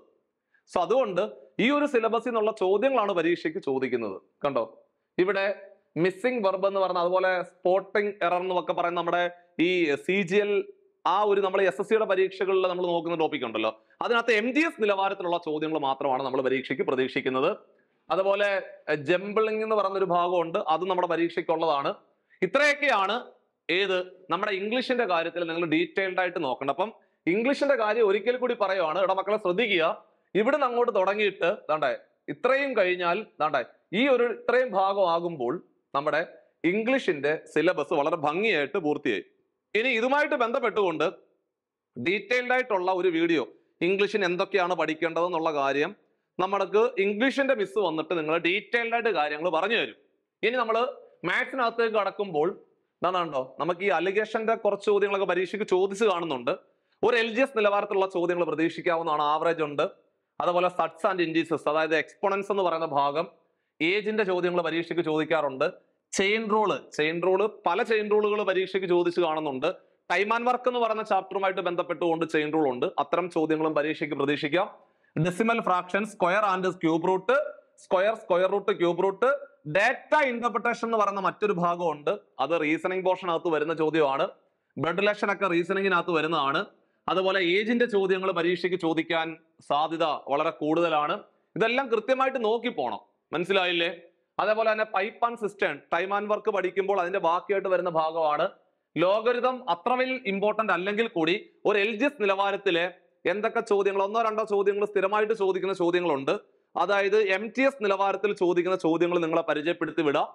സോ അതുകൊണ്ട് ഈ ഒരു സിലബസിൽ നിന്നുള്ള ചോദ്യങ്ങളാണ് പരീക്ഷയ്ക്ക് ചോദിക്കുന്നത് കണ്ടോ ഇവിടെ മിസ്സിംഗ് വെർബ് എന്ന് പറഞ്ഞ അതുപോലെ സ്പോട്ടിംഗ് എറർ എന്നൊക്കെ പറയുന്ന നമ്മുടെ ഈ സി ജി എൽ ആ ഒരു നമ്മൾ എസ് എസ് സിയുടെ പരീക്ഷകളിൽ നമ്മൾ നോക്കുന്ന ടോപ്പിക് ഉണ്ടല്ലോ അതിനകത്ത് എം ജി എസ് നിലവാരത്തിലുള്ള ചോദ്യങ്ങൾ മാത്രമാണ് നമ്മൾ പരീക്ഷയ്ക്ക് പ്രതീക്ഷിക്കുന്നത് അതുപോലെ ജംബിളിംഗ് eh, എന്ന് പറയുന്ന ഒരു ഭാഗമുണ്ട് അത് നമ്മുടെ പരീക്ഷയ്ക്കുള്ളതാണ് ഇത്രയൊക്കെയാണ് ഏത് നമ്മുടെ ഇംഗ്ലീഷിന്റെ കാര്യത്തിൽ നിങ്ങൾ ഡീറ്റെയിൽഡ് ആയിട്ട് നോക്കണം അപ്പം ഇംഗ്ലീഷിന്റെ കാര്യം ഒരിക്കൽ കൂടി പറയുവാണ് ഇവിടെ മക്കളെ ശ്രദ്ധിക്കുക നിന്ന് അങ്ങോട്ട് തുടങ്ങിയിട്ട് ദാണ്ടേ ഇത്രയും കഴിഞ്ഞാൽ ദാണ്ടേ ഈ ഒരു ഇത്രയും ഭാഗമാകുമ്പോൾ നമ്മുടെ ഇംഗ്ലീഷിന്റെ സിലബസ് വളരെ ഭംഗിയായിട്ട് പൂർത്തിയായി ഇനി ഇതുമായിട്ട് ബന്ധപ്പെട്ടുകൊണ്ട് ഡീറ്റെയിൽഡ് ആയിട്ടുള്ള ഒരു വീഡിയോ ഇംഗ്ലീഷിന് എന്തൊക്കെയാണ് പഠിക്കേണ്ടതെന്നുള്ള കാര്യം നമ്മൾക്ക് ഇംഗ്ലീഷിന്റെ മിസ് വന്നിട്ട് നിങ്ങൾ ഡീറ്റെയിൽഡ് ആയിട്ട് കാര്യങ്ങൾ പറഞ്ഞു തരും ഇനി നമ്മൾ മാത്സിനകത്തേക്ക് കടക്കുമ്പോൾ എന്താണോ നമുക്ക് ഈ അലിഗേഷന്റെ കുറച്ച് ചോദ്യങ്ങളൊക്കെ പരീക്ഷയ്ക്ക് ചോദിച്ചു കാണുന്നുണ്ട് ഒരു എൽ ജി എസ് നിലവാരത്തിലുള്ള ചോദ്യങ്ങൾ പ്രതീക്ഷിക്കാവുന്നതാണ് ആവറേജ് ഉണ്ട് അതുപോലെ സട്സ് ആൻഡ് ഇൻഡീസസ് അതായത് എക്സ്പോണൻസ് എന്ന് പറയുന്ന ഭാഗം ഏജിന്റെ ചോദ്യങ്ങൾ പരീക്ഷയ്ക്ക് ചോദിക്കാറുണ്ട് ചെയിൻ റൂള് ചെയിൻ റൂള് പല ചെയിൻ റൂളുകൾ പരീക്ഷയ്ക്ക് ചോദിച്ചു കാണുന്നുണ്ട് ടൈം ആൻഡ് വർക്ക് എന്ന് പറയുന്ന ചാപ്റ്ററുമായിട്ട് ബന്ധപ്പെട്ടുകൊണ്ട് ചെയിൻ റൂൾ ഉണ്ട് അത്തരം ചോദ്യങ്ങളും പരീക്ഷയ്ക്ക് പ്രതീക്ഷിക്കാം decimal fraction square and cube root square square root cube root data interpretation എന്ന് പറയുന്ന മറ്റൊരു ഭാഗമുണ്ട് അത് റീസണിങ് പോർഷനകത്ത് വരുന്ന ചോദ്യമാണ് ബ്ലഡ് റിലേഷൻ ഒക്കെ റീസണിങ്ങിനകത്ത് വരുന്നതാണ് അതുപോലെ ഏജിന്റെ ചോദ്യങ്ങൾ പരീക്ഷയ്ക്ക് ചോദിക്കാൻ സാധ്യത വളരെ കൂടുതലാണ് ഇതെല്ലാം കൃത്യമായിട്ട് നോക്കി പോണം മനസ്സിലായില്ലേ അതേപോലെ തന്നെ pipe and cistern time and work പഠിക്കുമ്പോൾ അതിന്റെ ബാക്കിയായിട്ട് വരുന്ന ഭാഗമാണ് ലോകരിതം അത്ര വലിയ ഇമ്പോർട്ടന്റ് അല്ലെങ്കിൽ കൂടി ഒരു എൽ ജി എസ് നിലവാരത്തിലെ എന്തൊക്കെ ചോദ്യങ്ങൾ ഒന്നോ രണ്ടോ ചോദ്യങ്ങൾ സ്ഥിരമായിട്ട് ചോദിക്കുന്ന ചോദ്യങ്ങളുണ്ട് അതായത് എം ടി എസ് നിലവാരത്തിൽ ചോദിക്കുന്ന ചോദ്യങ്ങൾ നിങ്ങളെ പരിചയപ്പെടുത്തി വിടാം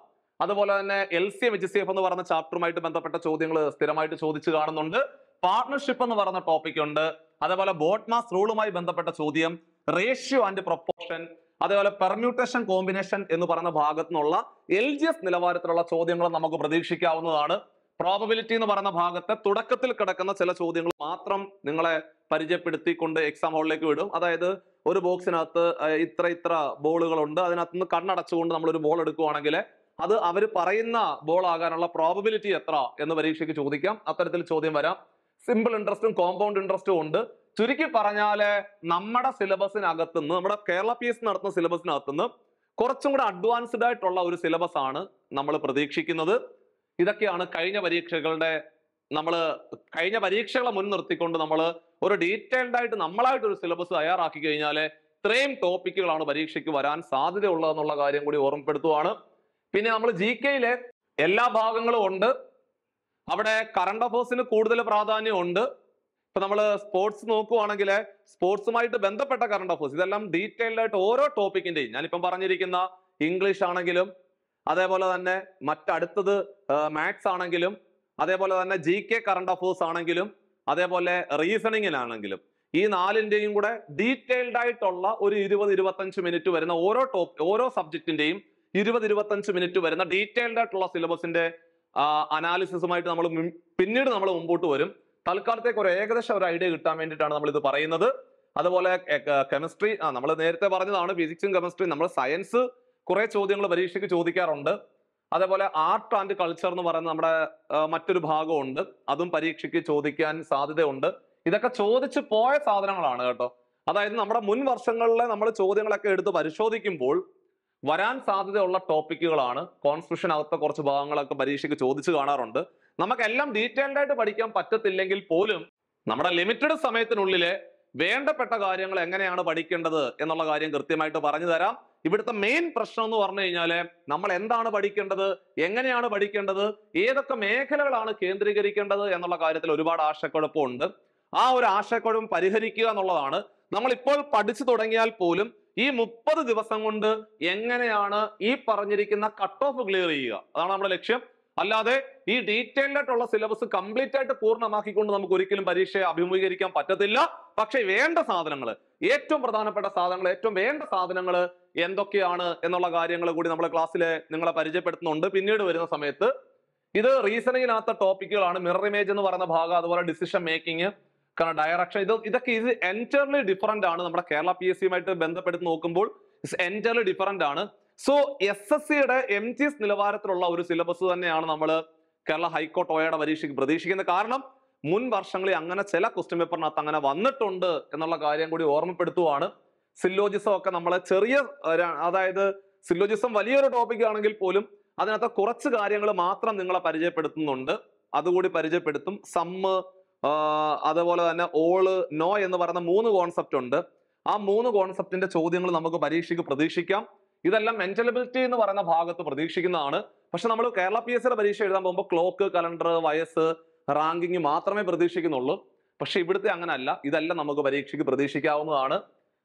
അതുപോലെ തന്നെ L C M H C F എന്ന് പറയുന്ന ചാപ്റ്ററുമായിട്ട് ബന്ധപ്പെട്ട ചോദ്യങ്ങൾ സ്ഥിരമായിട്ട് ചോദിച്ചു കാണുന്നുണ്ട് പാർട്ണർഷിപ്പ് എന്ന് പറയുന്ന ടോപ്പിക് ഉണ്ട് അതേപോലെ ബോട്ട്മാസ് റൂളുമായി ബന്ധപ്പെട്ട ചോദ്യം റേഷ്യോ ആൻഡ് പ്രൊപ്പോർഷൻ അതേപോലെ പെർമ്യൂട്ടേഷൻ കോമ്പിനേഷൻ എന്ന് പറയുന്ന ഭാഗത്തുനിന്നുള്ള എൽ ജി എസ് നിലവാരത്തിലുള്ള ചോദ്യങ്ങൾ നമുക്ക് പ്രതീക്ഷിക്കാവുന്നതാണ് പ്രോബബിലിറ്റി എന്ന് പറയുന്ന ഭാഗത്തെ തുടക്കത്തിൽ കിടക്കുന്ന ചില ചോദ്യങ്ങൾ മാത്രം നിങ്ങളെ പരിചയപ്പെടുത്തിക്കൊണ്ട് എക്സാം ഹോളിലേക്ക് വിടും അതായത് ഒരു ബോക്സിനകത്ത് ഇത്ര ഇത്ര ബോളുകളുണ്ട് അതിനകത്ത് നിന്ന് കണ്ണടച്ചുകൊണ്ട് നമ്മൾ ഒരു ബോൾ എടുക്കുവാണെങ്കിൽ അത് അവർ പറയുന്ന ബോൾ ആകാനുള്ള പ്രോബബിലിറ്റി എത്ര എന്ന് പരീക്ഷയ്ക്ക് ചോദിക്കാം അത്തരത്തിൽ ചോദ്യം വരാം സിമ്പിൾ ഇൻട്രസ്റ്റും കോമ്പൗണ്ട് ഇൻട്രസ്റ്റും ഉണ്ട് ചുരുക്കി പറഞ്ഞാല് നമ്മുടെ നിന്ന് നമ്മുടെ കേരള പി എസ് നടത്തുന്ന സിലബസിനകത്തുനിന്ന് കുറച്ചും കൂടെ അഡ്വാൻസ്ഡ് ആയിട്ടുള്ള ഒരു സിലബസ് ആണ് നമ്മൾ പ്രതീക്ഷിക്കുന്നത് ഇതൊക്കെയാണ് കഴിഞ്ഞ പരീക്ഷകളുടെ നമ്മൾ കഴിഞ്ഞ പരീക്ഷകളെ മുൻനിർത്തിക്കൊണ്ട് നമ്മൾ ഒരു ഡീറ്റെയിൽഡ് ആയിട്ട് നമ്മളായിട്ട് ഒരു സിലബസ് തയ്യാറാക്കി കഴിഞ്ഞാൽ ഇത്രയും ടോപ്പിക്കുകളാണ് പരീക്ഷയ്ക്ക് വരാൻ സാധ്യത ഉള്ളതെന്നുള്ള കാര്യം കൂടി ഓർമ്മപ്പെടുത്തുവാണ് പിന്നെ നമ്മൾ ജി കെയിലെ എല്ലാ ഭാഗങ്ങളും ഉണ്ട് അവിടെ കറണ്ട് അഫേഴ്സിന് കൂടുതൽ പ്രാധാന്യമുണ്ട് ഇപ്പൊ നമ്മൾ സ്പോർട്സ് നോക്കുവാണെങ്കിൽ സ്പോർട്സുമായിട്ട് ബന്ധപ്പെട്ട കറണ്ട് അഫേഴ്സ് ഇതെല്ലാം ഡീറ്റെയിൽഡ് ആയിട്ട് ഓരോ ടോപ്പിക്കിന്റെയും ഞാനിപ്പം പറഞ്ഞിരിക്കുന്ന ഇംഗ്ലീഷ് ആണെങ്കിലും അതേപോലെ തന്നെ മറ്റടുത്തത് മാത്സ് ആണെങ്കിലും അതേപോലെ തന്നെ ജി കെ കറണ്ട് അഫേഴ്സ് ആണെങ്കിലും അതേപോലെ റീസണിങ്ങിലാണെങ്കിലും ഈ നാലിൻ്റെയും കൂടെ ഡീറ്റെയിൽഡ് ആയിട്ടുള്ള ഒരു ഇരുപത് ഇരുപത്തഞ്ച് മിനിറ്റ് വരുന്ന ഓരോ ടോപ്പ് ഓരോ സബ്ജക്റ്റിൻ്റെയും ഇരുപത് ഇരുപത്തഞ്ച് മിനിറ്റ് വരുന്ന ഡീറ്റെയിൽഡ് ആയിട്ടുള്ള സിലബസിന്റെ അനാലിസിസുമായിട്ട് നമ്മൾ പിന്നീട് നമ്മൾ മുമ്പോട്ട് വരും തൽക്കാലത്തേക്ക് ഒരു ഏകദേശം ഒരു ഐഡിയ കിട്ടാൻ വേണ്ടിയിട്ടാണ് നമ്മൾ ഇത് പറയുന്നത് അതുപോലെ കെമിസ്ട്രി ആ നമ്മൾ നേരത്തെ പറഞ്ഞതാണ് ഫിസിക്സും കെമിസ്ട്രിയും നമ്മൾ സയൻസ് കുറെ ചോദ്യങ്ങൾ പരീക്ഷയ്ക്ക് ചോദിക്കാറുണ്ട് അതേപോലെ ആർട്ട് ആൻഡ് കൾച്ചർ എന്ന് പറയുന്ന നമ്മുടെ മറ്റൊരു ഭാഗമുണ്ട് അതും പരീക്ഷയ്ക്ക് ചോദിക്കാൻ സാധ്യതയുണ്ട് ഇതൊക്കെ ചോദിച്ചു പോയ സാധനങ്ങളാണ് കേട്ടോ അതായത് നമ്മുടെ മുൻ വർഷങ്ങളിലെ നമ്മൾ ചോദ്യങ്ങളൊക്കെ എടുത്ത് പരിശോധിക്കുമ്പോൾ വരാൻ സാധ്യതയുള്ള ടോപ്പിക്കുകളാണ് കോൺസ്റ്റിറ്റ്യൂഷൻ അകത്തെ കുറച്ച് ഭാഗങ്ങളൊക്കെ പരീക്ഷയ്ക്ക് ചോദിച്ചു കാണാറുണ്ട് നമുക്കെല്ലാം ഡീറ്റെയിൽഡ് ആയിട്ട് പഠിക്കാൻ പറ്റത്തില്ലെങ്കിൽ പോലും നമ്മുടെ ലിമിറ്റഡ് സമയത്തിനുള്ളിലെ വേണ്ടപ്പെട്ട കാര്യങ്ങൾ എങ്ങനെയാണ് പഠിക്കേണ്ടത് എന്നുള്ള കാര്യം കൃത്യമായിട്ട് പറഞ്ഞു തരാം ഇവിടുത്തെ മെയിൻ പ്രശ്നം എന്ന് പറഞ്ഞു കഴിഞ്ഞാൽ നമ്മൾ എന്താണ് പഠിക്കേണ്ടത് എങ്ങനെയാണ് പഠിക്കേണ്ടത് ഏതൊക്കെ മേഖലകളാണ് കേന്ദ്രീകരിക്കേണ്ടത് എന്നുള്ള കാര്യത്തിൽ ഒരുപാട് ആശയക്കുഴപ്പമുണ്ട് ആ ഒരു ആശയക്കുഴപ്പം പരിഹരിക്കുക എന്നുള്ളതാണ് നമ്മൾ ഇപ്പോൾ പഠിച്ചു തുടങ്ങിയാൽ പോലും ഈ മുപ്പത് ദിവസം കൊണ്ട് എങ്ങനെയാണ് ഈ പറഞ്ഞിരിക്കുന്ന കട്ട് ഓഫ് ക്ലിയർ ചെയ്യുക അതാണ് നമ്മുടെ ലക്ഷ്യം അല്ലാതെ ഈ ഡീറ്റെയിൽഡ് ആയിട്ടുള്ള സിലബസ് കംപ്ലീറ്റ് ആയിട്ട് പൂർണ്ണമാക്കിക്കൊണ്ട് നമുക്ക് ഒരിക്കലും പരീക്ഷയെ അഭിമുഖീകരിക്കാൻ പറ്റത്തില്ല പക്ഷേ വേണ്ട സാധനങ്ങൾ ഏറ്റവും പ്രധാനപ്പെട്ട സാധനങ്ങൾ ഏറ്റവും വേണ്ട സാധനങ്ങൾ എന്തൊക്കെയാണ് എന്നുള്ള കാര്യങ്ങൾ കൂടി നമ്മൾ ക്ലാസ്സിൽ നിങ്ങളെ പരിചയപ്പെടുത്തുന്നുണ്ട് പിന്നീട് വരുന്ന സമയത്ത് ഇത് റീസണിങ്ങിനകത്ത ടോപ്പിക്കുകളാണ് മിറർ ഇമേജ് എന്ന് പറയുന്ന ഭാഗം അതുപോലെ ഡിസിഷൻ മേക്കിംഗ് കാരണം ഡയറക്ഷൻ ഇത് ഇതൊക്കെ ഇത് എൻറ്റർലി ഡിഫറൻ്റ് ആണ് നമ്മുടെ കേരള പി എസ് സിയുമായിട്ട് ബന്ധപ്പെടുത്തി നോക്കുമ്പോൾ എൻറ്റർലി ഡിഫറൻ്റ് ആണ് സോ എസ് എസ് സിയുടെ എം ടി എസ് നിലവാരത്തിലുള്ള ഒരു സിലബസ് തന്നെയാണ് നമ്മൾ കേരള ഹൈക്കോർട്ട് ഒയുടെ പരീക്ഷയ്ക്ക് പ്രതീക്ഷിക്കുന്നത് കാരണം മുൻ വർഷങ്ങളിൽ അങ്ങനെ ചില ക്വസ്റ്റ്യൻ പേപ്പറിനകത്ത് അങ്ങനെ വന്നിട്ടുണ്ട് എന്നുള്ള കാര്യം കൂടി ഓർമ്മപ്പെടുത്തുവാണ് സില്ലോജിസം ഒക്കെ നമ്മളെ ചെറിയ അതായത് സില്ലോജിസം വലിയൊരു ടോപ്പിക് ആണെങ്കിൽ പോലും അതിനകത്ത് കുറച്ച് കാര്യങ്ങൾ മാത്രം നിങ്ങളെ പരിചയപ്പെടുത്തുന്നുണ്ട് അതുകൂടി പരിചയപ്പെടുത്തും സമ്മ് അതുപോലെ തന്നെ ഓള് നോ എന്ന് പറയുന്ന മൂന്ന് കോൺസെപ്റ്റ് ഉണ്ട് ആ മൂന്ന് കോൺസെപ്റ്റിന്റെ ചോദ്യങ്ങൾ നമുക്ക് പരീക്ഷയ്ക്ക് പ്രതീക്ഷിക്കാം ഇതെല്ലാം മെന്റലബിലിറ്റി എന്ന് പറയുന്ന ഭാഗത്ത് പ്രതീക്ഷിക്കുന്നതാണ് പക്ഷെ നമ്മൾ കേരള പി എസ് സിയുടെ പരീക്ഷ എഴുതാൻ പോകുമ്പോൾ ക്ലോക്ക് കലണ്ടർ വയസ്സ് റാങ്കിങ് മാത്രമേ പ്രതീക്ഷിക്കുന്നുള്ളൂ പക്ഷേ ഇവിടുത്തെ അല്ല ഇതെല്ലാം നമുക്ക് പരീക്ഷയ്ക്ക് പ്രതീക്ഷിക്കാവുന്നതാണ്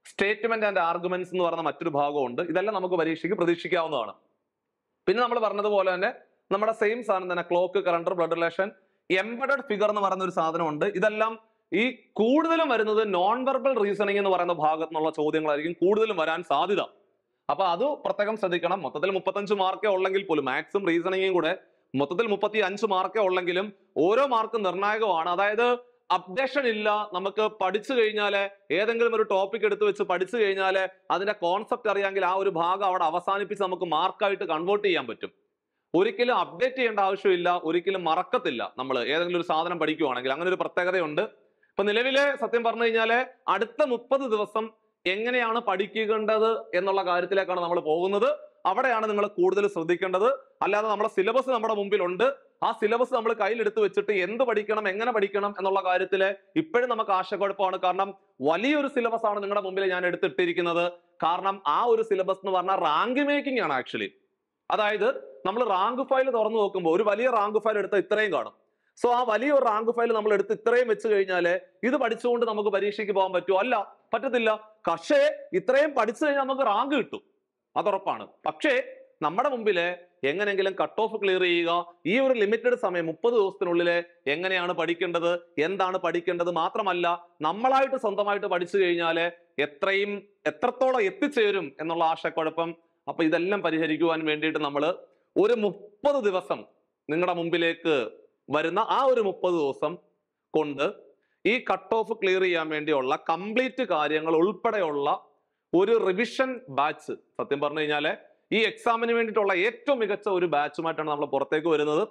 സ്റ്റേറ്റ്മെന്റ് ആൻഡ് ആർഗ്യുമെന്റ്സ് എന്ന് പറഞ്ഞ മറ്റൊരു ഭാഗമുണ്ട് ഇതെല്ലാം നമുക്ക് പരീക്ഷയ്ക്ക് പ്രതീക്ഷിക്കാവുന്നതാണ് പിന്നെ നമ്മൾ പറഞ്ഞതുപോലെ തന്നെ നമ്മുടെ സെയിം സാധനം തന്നെ clock calendar blood relation embedded figure എന്ന് പറയുന്ന ഒരു സാധനമുണ്ട് ഇതെല്ലാം ഈ കൂടുതലും വരുന്നത് നോൺ വെർബൽ റീസണിങ് എന്ന് പറയുന്ന ഭാഗത്തു നിന്നുള്ള ചോദ്യങ്ങളായിരിക്കും കൂടുതലും വരാൻ സാധ്യത അപ്പൊ അത് പ്രത്യേകം ശ്രദ്ധിക്കണം മൊത്തത്തിൽ മുപ്പത്തഞ്ച് മാർക്കേ ഉള്ളെങ്കിൽ പോലും മാത്സും റീസണിങ്ങും കൂടെ മൊത്തത്തിൽ മുപ്പത്തി അഞ്ച് മാർക്കേ ഉള്ളെങ്കിലും ഓരോ മാർക്കും നിർണായകമാണ് അതായത് അപ്ഡേഷൻ ഇല്ല നമുക്ക് പഠിച്ചു കഴിഞ്ഞാൽ ഏതെങ്കിലും ഒരു ടോപ്പിക് എടുത്തു വെച്ച് പഠിച്ചു കഴിഞ്ഞാൽ അതിന്റെ കോൺസെപ്റ്റ് അറിയാമെങ്കിൽ ആ ഒരു ഭാഗം അവിടെ അവസാനിപ്പിച്ച് നമുക്ക് മാർക്കായിട്ട് കൺവേർട്ട് ചെയ്യാൻ പറ്റും ഒരിക്കലും അപ്ഡേറ്റ് ചെയ്യേണ്ട ആവശ്യമില്ല ഒരിക്കലും മറക്കത്തില്ല നമ്മൾ ഏതെങ്കിലും ഒരു സാധനം പഠിക്കുവാണെങ്കിൽ അങ്ങനെ ഒരു പ്രത്യേകതയുണ്ട് ഇപ്പൊ നിലവിലെ സത്യം പറഞ്ഞു കഴിഞ്ഞാൽ അടുത്ത മുപ്പത് ദിവസം എങ്ങനെയാണ് പഠിക്കേണ്ടത് എന്നുള്ള കാര്യത്തിലേക്കാണ് നമ്മൾ പോകുന്നത് അവിടെയാണ് നിങ്ങൾ കൂടുതൽ ശ്രദ്ധിക്കേണ്ടത് അല്ലാതെ നമ്മുടെ സിലബസ് നമ്മുടെ മുമ്പിലുണ്ട് ആ സിലബസ് നമ്മൾ കയ്യിലെടുത്ത് വെച്ചിട്ട് എന്ത് പഠിക്കണം എങ്ങനെ പഠിക്കണം എന്നുള്ള കാര്യത്തിൽ ഇപ്പോഴും നമുക്ക് ആശയക്കുഴപ്പമാണ് കാരണം വലിയൊരു സിലബസ് ആണ് നിങ്ങളുടെ മുമ്പിൽ ഞാൻ എടുത്തിട്ടിരിക്കുന്നത് കാരണം ആ ഒരു സിലബസ് എന്ന് പറഞ്ഞാൽ റാങ്ക് മേക്കിംഗ് ആണ് ആക്ച്വലി അതായത് നമ്മൾ റാങ്ക് ഫയൽ തുറന്നു നോക്കുമ്പോൾ ഒരു വലിയ റാങ്ക് ഫയൽ എടുത്ത ഇത്രയും കാണും സോ ആ വലിയ ഒരു റാങ്ക് ഫയൽ നമ്മൾ എടുത്ത് ഇത്രയും വെച്ച് കഴിഞ്ഞാൽ ഇത് പഠിച്ചുകൊണ്ട് നമുക്ക് പരീക്ഷയ്ക്ക് പോകാൻ പറ്റുമോ അല്ല പറ്റത്തില്ല പക്ഷേ ഇത്രയും പഠിച്ചു കഴിഞ്ഞാൽ നമുക്ക് റാങ്ക് കിട്ടും അതുറപ്പാണ് പക്ഷേ നമ്മുടെ മുമ്പില് എങ്ങനെങ്കിലും കട്ട് ഓഫ് ക്ലിയർ ചെയ്യുക ഈ ഒരു ലിമിറ്റഡ് സമയം മുപ്പത് ദിവസത്തിനുള്ളിൽ എങ്ങനെയാണ് പഠിക്കേണ്ടത് എന്താണ് പഠിക്കേണ്ടത് മാത്രമല്ല നമ്മളായിട്ട് സ്വന്തമായിട്ട് പഠിച്ചു കഴിഞ്ഞാൽ എത്രയും എത്രത്തോളം എത്തിച്ചേരും എന്നുള്ള ആശയക്കുഴപ്പം അപ്പൊ ഇതെല്ലാം പരിഹരിക്കുവാൻ വേണ്ടിയിട്ട് നമ്മൾ ഒരു മുപ്പത് ദിവസം നിങ്ങളുടെ മുമ്പിലേക്ക് വരുന്ന ആ ഒരു മുപ്പത് ദിവസം കൊണ്ട് ഈ കട്ട് ഓഫ് ക്ലിയർ ചെയ്യാൻ വേണ്ടിയുള്ള കംപ്ലീറ്റ് കാര്യങ്ങൾ ഉൾപ്പെടെയുള്ള ഒരു റിവിഷൻ ബാച്ച് സത്യം പറഞ്ഞു കഴിഞ്ഞാല് ഈ എക്സാമിന് വേണ്ടിയിട്ടുള്ള ഏറ്റവും മികച്ച ഒരു ബാച്ചുമായിട്ടാണ് നമ്മൾ പുറത്തേക്ക് വരുന്നത്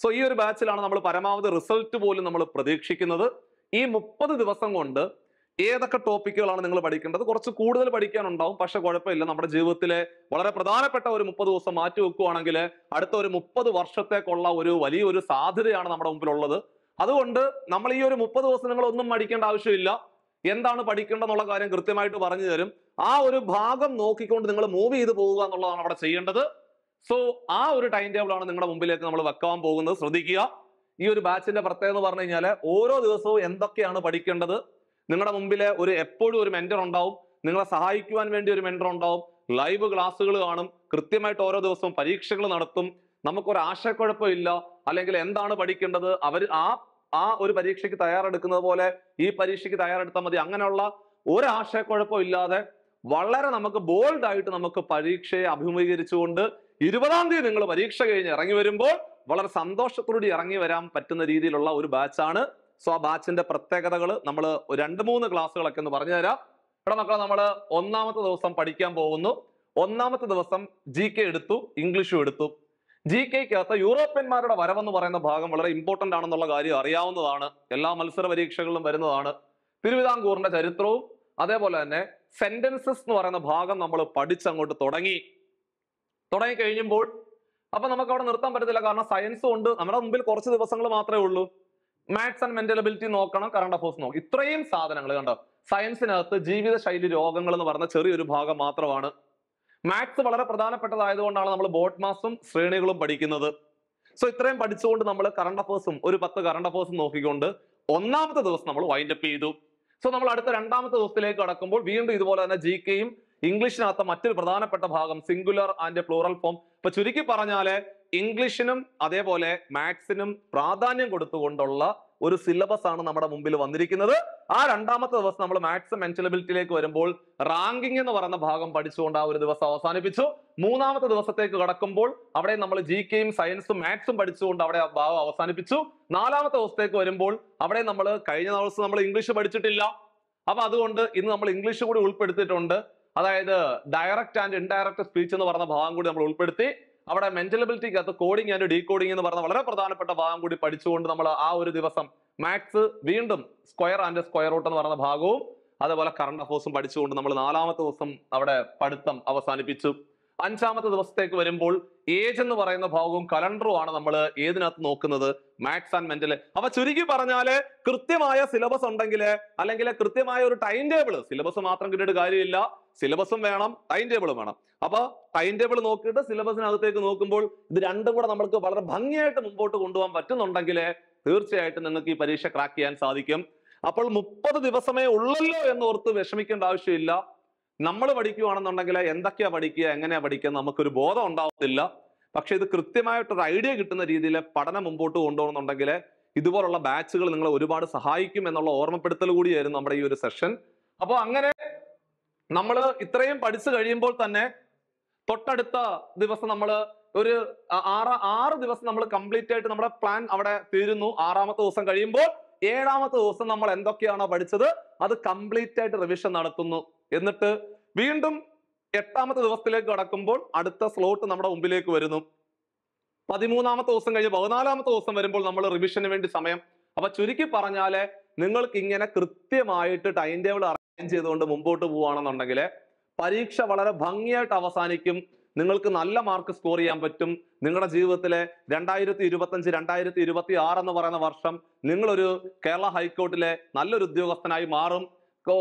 സോ ഈ ഒരു ബാച്ചിലാണ് നമ്മൾ പരമാവധി റിസൾട്ട് പോലും നമ്മൾ പ്രതീക്ഷിക്കുന്നത് ഈ മുപ്പത് ദിവസം കൊണ്ട് ഏതൊക്കെ ടോപ്പിക്കുകളാണ് നിങ്ങൾ പഠിക്കേണ്ടത് കുറച്ച് കൂടുതൽ പഠിക്കാനുണ്ടാവും പക്ഷെ കുഴപ്പമില്ല നമ്മുടെ ജീവിതത്തിലെ വളരെ പ്രധാനപ്പെട്ട ഒരു മുപ്പത് ദിവസം മാറ്റി വെക്കുകയാണെങ്കിൽ അടുത്ത ഒരു മുപ്പത് വർഷത്തേക്കുള്ള ഒരു വലിയൊരു സാധ്യതയാണ് നമ്മുടെ മുമ്പിലുള്ളത് അതുകൊണ്ട് നമ്മൾ ഈ ഒരു മുപ്പത് ദിവസം നിങ്ങൾ ഒന്നും പഠിക്കേണ്ട ആവശ്യമില്ല എന്താണ് പഠിക്കേണ്ടെന്നുള്ള കാര്യം കൃത്യമായിട്ട് പറഞ്ഞു തരും ആ ഒരു ഭാഗം നോക്കിക്കൊണ്ട് നിങ്ങൾ മൂവ് ചെയ്ത് പോവുക എന്നുള്ളതാണ് അവിടെ ചെയ്യേണ്ടത് സോ ആ ഒരു ടൈം ടേബിളാണ് നിങ്ങളുടെ മുമ്പിലേക്ക് നമ്മൾ വെക്കാൻ പോകുന്നത് ശ്രദ്ധിക്കുക ഈ ഒരു ബാച്ചിന്റെ പ്രത്യേകത എന്ന് പറഞ്ഞു കഴിഞ്ഞാൽ ഓരോ ദിവസവും എന്തൊക്കെയാണ് പഠിക്കേണ്ടത് നിങ്ങളുടെ മുമ്പിലെ ഒരു എപ്പോഴും ഒരു മെന്റർ ഉണ്ടാവും നിങ്ങളെ സഹായിക്കുവാൻ വേണ്ടി ഒരു മെന്റർ ഉണ്ടാവും ലൈവ് ക്ലാസ്സുകൾ കാണും കൃത്യമായിട്ട് ഓരോ ദിവസവും പരീക്ഷകൾ നടത്തും നമുക്കൊരു ആശയക്കുഴപ്പമില്ല അല്ലെങ്കിൽ എന്താണ് പഠിക്കേണ്ടത് അവർ ആ ആ ഒരു പരീക്ഷയ്ക്ക് തയ്യാറെടുക്കുന്നത് പോലെ ഈ പരീക്ഷയ്ക്ക് തയ്യാറെടുത്താൽ മതി അങ്ങനെയുള്ള ഇല്ലാതെ വളരെ നമുക്ക് ബോൾഡായിട്ട് നമുക്ക് പരീക്ഷയെ അഭിമുഖീകരിച്ചുകൊണ്ട് ഇരുപതാം തീയതി നിങ്ങൾ പരീക്ഷ കഴിഞ്ഞ് ഇറങ്ങി വരുമ്പോൾ വളരെ സന്തോഷത്തോടുകൂടി ഇറങ്ങി വരാൻ പറ്റുന്ന രീതിയിലുള്ള ഒരു ബാച്ചാണ് സോ ആ ബാച്ചിന്റെ പ്രത്യേകതകൾ നമ്മൾ രണ്ട് മൂന്ന് ക്ലാസ്സുകളൊക്കെ ഒന്ന് പറഞ്ഞുതരാം ഇവിടെ മക്കൾ നമ്മൾ ഒന്നാമത്തെ ദിവസം പഠിക്കാൻ പോകുന്നു ഒന്നാമത്തെ ദിവസം ജി എടുത്തു ഇംഗ്ലീഷും എടുത്തു ജി കെക്കകത്ത് യൂറോപ്യന്മാരുടെ വരവെന്ന് പറയുന്ന ഭാഗം വളരെ ഇമ്പോർട്ടന്റ് ആണെന്നുള്ള കാര്യം അറിയാവുന്നതാണ് എല്ലാ മത്സര പരീക്ഷകളിലും വരുന്നതാണ് തിരുവിതാംകൂറിന്റെ ചരിത്രവും അതേപോലെ തന്നെ സെന്റൻസസ് എന്ന് പറയുന്ന ഭാഗം നമ്മൾ പഠിച്ചങ്ങോട്ട് തുടങ്ങി തുടങ്ങി കഴിയുമ്പോൾ അപ്പൊ നമുക്ക് അവിടെ നിർത്താൻ പറ്റത്തില്ല കാരണം സയൻസും ഉണ്ട് നമ്മുടെ മുമ്പിൽ കുറച്ച് ദിവസങ്ങൾ മാത്രമേ ഉള്ളൂ മാത്സ് ആൻഡ് മെന്റൽ എബിലിറ്റി നോക്കണം കറണ്ട് അഫേഴ്സ് നോക്കണം ഇത്രയും സാധനങ്ങൾ കണ്ടോ സയൻസിനകത്ത് ജീവിതശൈലി രോഗങ്ങൾ എന്ന് പറഞ്ഞ ചെറിയൊരു ഭാഗം മാത്രമാണ് മാത്സ് വളരെ പ്രധാനപ്പെട്ടതായതുകൊണ്ടാണ് നമ്മൾ ബോട്ട് മാസും ശ്രേണികളും പഠിക്കുന്നത് സോ ഇത്രയും പഠിച്ചുകൊണ്ട് നമ്മൾ കറണ്ട് അഫേഴ്സും ഒരു പത്ത് കറണ്ട് അഫേഴ്സും നോക്കിക്കൊണ്ട് ഒന്നാമത്തെ ദിവസം നമ്മൾ വൈൻഡ് അപ്പ് ചെയ്തു സോ നമ്മൾ അടുത്ത രണ്ടാമത്തെ ദിവസത്തിലേക്ക് കടക്കുമ്പോൾ വീണ്ടും ഇതുപോലെ തന്നെ ജി കെയും ഇംഗ്ലീഷിനകത്ത മറ്റൊരു പ്രധാനപ്പെട്ട ഭാഗം സിംഗുലർ ആൻഡ് പ്ലൂറൽ ഫോം ഇപ്പൊ ചുരുക്കി പറഞ്ഞാല് ഇംഗ്ലീഷിനും അതേപോലെ മാത്സിനും പ്രാധാന്യം കൊടുത്തുകൊണ്ടുള്ള ഒരു സിലബസ് ആണ് നമ്മുടെ മുമ്പിൽ വന്നിരിക്കുന്നത് ആ രണ്ടാമത്തെ ദിവസം നമ്മൾ മാത്സ് മെൻറ്റലബിലിറ്റിയിലേക്ക് വരുമ്പോൾ റാങ്കിങ് എന്ന് പറയുന്ന ഭാഗം പഠിച്ചുകൊണ്ട് ആ ഒരു ദിവസം അവസാനിപ്പിച്ചു മൂന്നാമത്തെ ദിവസത്തേക്ക് കടക്കുമ്പോൾ അവിടെ നമ്മൾ ജി കെയും സയൻസും മാത്സും പഠിച്ചുകൊണ്ട് അവിടെ ആ ഭാഗം അവസാനിപ്പിച്ചു നാലാമത്തെ ദിവസത്തേക്ക് വരുമ്പോൾ അവിടെ നമ്മൾ കഴിഞ്ഞ ദിവസം നമ്മൾ ഇംഗ്ലീഷ് പഠിച്ചിട്ടില്ല അപ്പൊ അതുകൊണ്ട് ഇന്ന് നമ്മൾ ഇംഗ്ലീഷ് കൂടി ഉൾപ്പെടുത്തിയിട്ടുണ്ട് അതായത് ഡയറക്റ്റ് ആൻഡ് ഇൻഡയറക്റ്റ് സ്പീച്ച് എന്ന് പറഞ്ഞ ഭാഗം കൂടി നമ്മൾ ഉൾപ്പെടുത്തി അവിടെ അകത്ത് കോഡിംഗ് ആൻഡ് ഡീകോഡിംഗ് എന്ന് പറഞ്ഞ വളരെ പ്രധാനപ്പെട്ട ഭാഗം കൂടി പഠിച്ചുകൊണ്ട് നമ്മൾ ആ ഒരു ദിവസം മാത്സ് വീണ്ടും സ്ക്വയർ ആൻഡ് സ്ക്വയർ റൂട്ട് എന്ന് പറഞ്ഞ ഭാഗവും അതുപോലെ കറണ്ട് അഫേഴ്സും പഠിച്ചുകൊണ്ട് നമ്മൾ നാലാമത്തെ ദിവസം അവിടെ പഠിത്തം അവസാനിപ്പിച്ചു അഞ്ചാമത്തെ ദിവസത്തേക്ക് വരുമ്പോൾ ഏജ് എന്ന് പറയുന്ന ഭാഗവും കലണ്ടറും ആണ് നമ്മൾ ഏതിനകത്ത് നോക്കുന്നത് മാത്സ് ആൻഡ് മെന്റൽ അപ്പൊ ചുരുക്കി പറഞ്ഞാല് കൃത്യമായ സിലബസ് ഉണ്ടെങ്കിൽ അല്ലെങ്കിൽ കൃത്യമായ ഒരു ടൈം ടേബിൾ സിലബസ് മാത്രം കിട്ടിയിട്ട് കാര്യമില്ല സിലബസും വേണം ടൈം ടേബിളും വേണം അപ്പൊ ടൈം ടേബിൾ നോക്കിയിട്ട് സിലബസിനകത്തേക്ക് നോക്കുമ്പോൾ ഇത് രണ്ടും കൂടെ നമ്മൾക്ക് വളരെ ഭംഗിയായിട്ട് മുമ്പോട്ട് കൊണ്ടുപോകാൻ പറ്റുന്നുണ്ടെങ്കിൽ തീർച്ചയായിട്ടും നിങ്ങൾക്ക് ഈ പരീക്ഷ ക്രാക്ക് ചെയ്യാൻ സാധിക്കും അപ്പോൾ മുപ്പത് ദിവസമേ ഉള്ളല്ലോ ഓർത്ത് വിഷമിക്കേണ്ട ആവശ്യമില്ല നമ്മൾ പഠിക്കുകയാണെന്നുണ്ടെങ്കിൽ എന്തൊക്കെയാ പഠിക്കുക എങ്ങനെയാ പഠിക്കുക നമുക്കൊരു ബോധം ഉണ്ടാവത്തില്ല പക്ഷെ ഇത് കൃത്യമായിട്ടൊരു ഐഡിയ കിട്ടുന്ന രീതിയിൽ പഠനം മുമ്പോട്ട് കൊണ്ടുപോകണമെന്നുണ്ടെങ്കിൽ ഇതുപോലുള്ള ബാച്ചുകൾ നിങ്ങളെ ഒരുപാട് സഹായിക്കും എന്നുള്ള ഓർമ്മപ്പെടുത്തൽ കൂടിയായിരുന്നു നമ്മുടെ ഈ ഒരു സെഷൻ അപ്പോൾ അങ്ങനെ നമ്മൾ ഇത്രയും പഠിച്ചു കഴിയുമ്പോൾ തന്നെ തൊട്ടടുത്ത ദിവസം നമ്മൾ ഒരു ആറ് ആറ് ദിവസം നമ്മൾ കംപ്ലീറ്റ് ആയിട്ട് നമ്മുടെ പ്ലാൻ അവിടെ തീരുന്നു ആറാമത്തെ ദിവസം കഴിയുമ്പോൾ ഏഴാമത്തെ ദിവസം നമ്മൾ എന്തൊക്കെയാണോ പഠിച്ചത് അത് കംപ്ലീറ്റ് ആയിട്ട് റിവിഷൻ നടത്തുന്നു എന്നിട്ട് വീണ്ടും എട്ടാമത്തെ ദിവസത്തിലേക്ക് കടക്കുമ്പോൾ അടുത്ത സ്ലോട്ട് നമ്മുടെ മുമ്പിലേക്ക് വരുന്നു പതിമൂന്നാമത്തെ ദിവസം കഴിഞ്ഞ് പതിനാലാമത്തെ ദിവസം വരുമ്പോൾ നമ്മൾ റിവിഷന് വേണ്ടി സമയം അപ്പൊ ചുരുക്കി പറഞ്ഞാല് നിങ്ങൾക്ക് ഇങ്ങനെ കൃത്യമായിട്ട് ടൈം ടേബിൾ അറേഞ്ച് ചെയ്തുകൊണ്ട് മുമ്പോട്ട് പോവുകയാണെന്നുണ്ടെങ്കിൽ പരീക്ഷ വളരെ ഭംഗിയായിട്ട് അവസാനിക്കും നിങ്ങൾക്ക് നല്ല മാർക്ക് സ്കോർ ചെയ്യാൻ പറ്റും നിങ്ങളുടെ ജീവിതത്തിലെ രണ്ടായിരത്തി ഇരുപത്തഞ്ച് രണ്ടായിരത്തി ഇരുപത്തി ആറ് എന്ന് പറയുന്ന വർഷം നിങ്ങളൊരു കേരള ഹൈക്കോർട്ടിലെ നല്ലൊരു ഉദ്യോഗസ്ഥനായി മാറും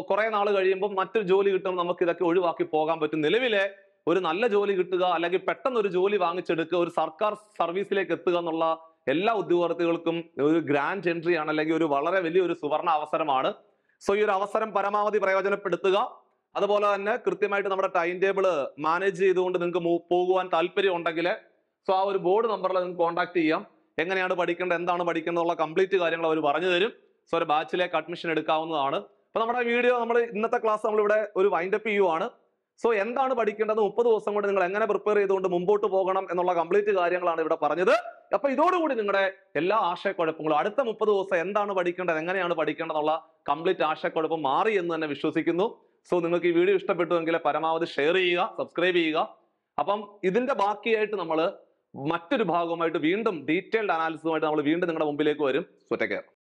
കുറെ നാൾ കഴിയുമ്പോൾ മറ്റൊരു ജോലി കിട്ടുമ്പോൾ നമുക്ക് ഇതൊക്കെ ഒഴിവാക്കി പോകാൻ പറ്റും നിലവിലെ ഒരു നല്ല ജോലി കിട്ടുക അല്ലെങ്കിൽ പെട്ടെന്ന് ഒരു ജോലി വാങ്ങിച്ചെടുക്കുക ഒരു സർക്കാർ സർവീസിലേക്ക് എത്തുക എന്നുള്ള എല്ലാ ഉദ്യോഗാർത്ഥികൾക്കും ഒരു ഗ്രാൻഡ് എൻട്രി ആണ് അല്ലെങ്കിൽ ഒരു വളരെ വലിയൊരു സുവർണ അവസരമാണ് സോ ഈ ഒരു അവസരം പരമാവധി പ്രയോജനപ്പെടുത്തുക അതുപോലെ തന്നെ കൃത്യമായിട്ട് നമ്മുടെ ടൈം ടേബിൾ മാനേജ് ചെയ്തുകൊണ്ട് നിങ്ങൾക്ക് പോകുവാൻ താല്പര്യം ഉണ്ടെങ്കിൽ സോ ആ ഒരു ബോർഡ് നമ്പറിൽ നിങ്ങൾക്ക് കോൺടാക്ട് ചെയ്യാം എങ്ങനെയാണ് പഠിക്കേണ്ടത് എന്താണ് പഠിക്കേണ്ടതെന്നുള്ള എന്നുള്ള കംപ്ലീറ്റ് കാര്യങ്ങൾ അവർ പറഞ്ഞു തരും സോ ഒരു ബാച്ചിലേക്ക് അഡ്മിഷൻ എടുക്കാവുന്നതാണ് അപ്പോൾ നമ്മുടെ വീഡിയോ നമ്മൾ ഇന്നത്തെ ക്ലാസ് നമ്മളിവിടെ ഒരു വൈൻഡപ്പ് ചെയ്യുവാണ് സോ എന്താണ് പഠിക്കേണ്ടത് മുപ്പത് ദിവസം കൊണ്ട് നിങ്ങൾ എങ്ങനെ പ്രിപ്പയർ ചെയ്തുകൊണ്ട് മുമ്പോട്ട് പോകണം എന്നുള്ള കംപ്ലീറ്റ് കാര്യങ്ങളാണ് ഇവിടെ പറഞ്ഞത് അപ്പൊ ഇതോടുകൂടി നിങ്ങളുടെ എല്ലാ ആശയക്കുഴപ്പങ്ങളും അടുത്ത മുപ്പത് ദിവസം എന്താണ് പഠിക്കേണ്ടത് എങ്ങനെയാണ് പഠിക്കേണ്ടതെന്നുള്ള കംപ്ലീറ്റ് ആശയക്കുഴപ്പം മാറി എന്ന് തന്നെ വിശ്വസിക്കുന്നു സോ നിങ്ങൾക്ക് ഈ വീഡിയോ ഇഷ്ടപ്പെട്ടുവെങ്കിൽ പരമാവധി ഷെയർ ചെയ്യുക സബ്സ്ക്രൈബ് ചെയ്യുക അപ്പം ഇതിന്റെ ബാക്കിയായിട്ട് നമ്മൾ മറ്റൊരു ഭാഗവുമായിട്ട് വീണ്ടും ഡീറ്റെയിൽഡ് അനാലിസിസുമായിട്ട് നമ്മൾ വീണ്ടും നിങ്ങളുടെ മുമ്പിലേക്ക് വരും സോ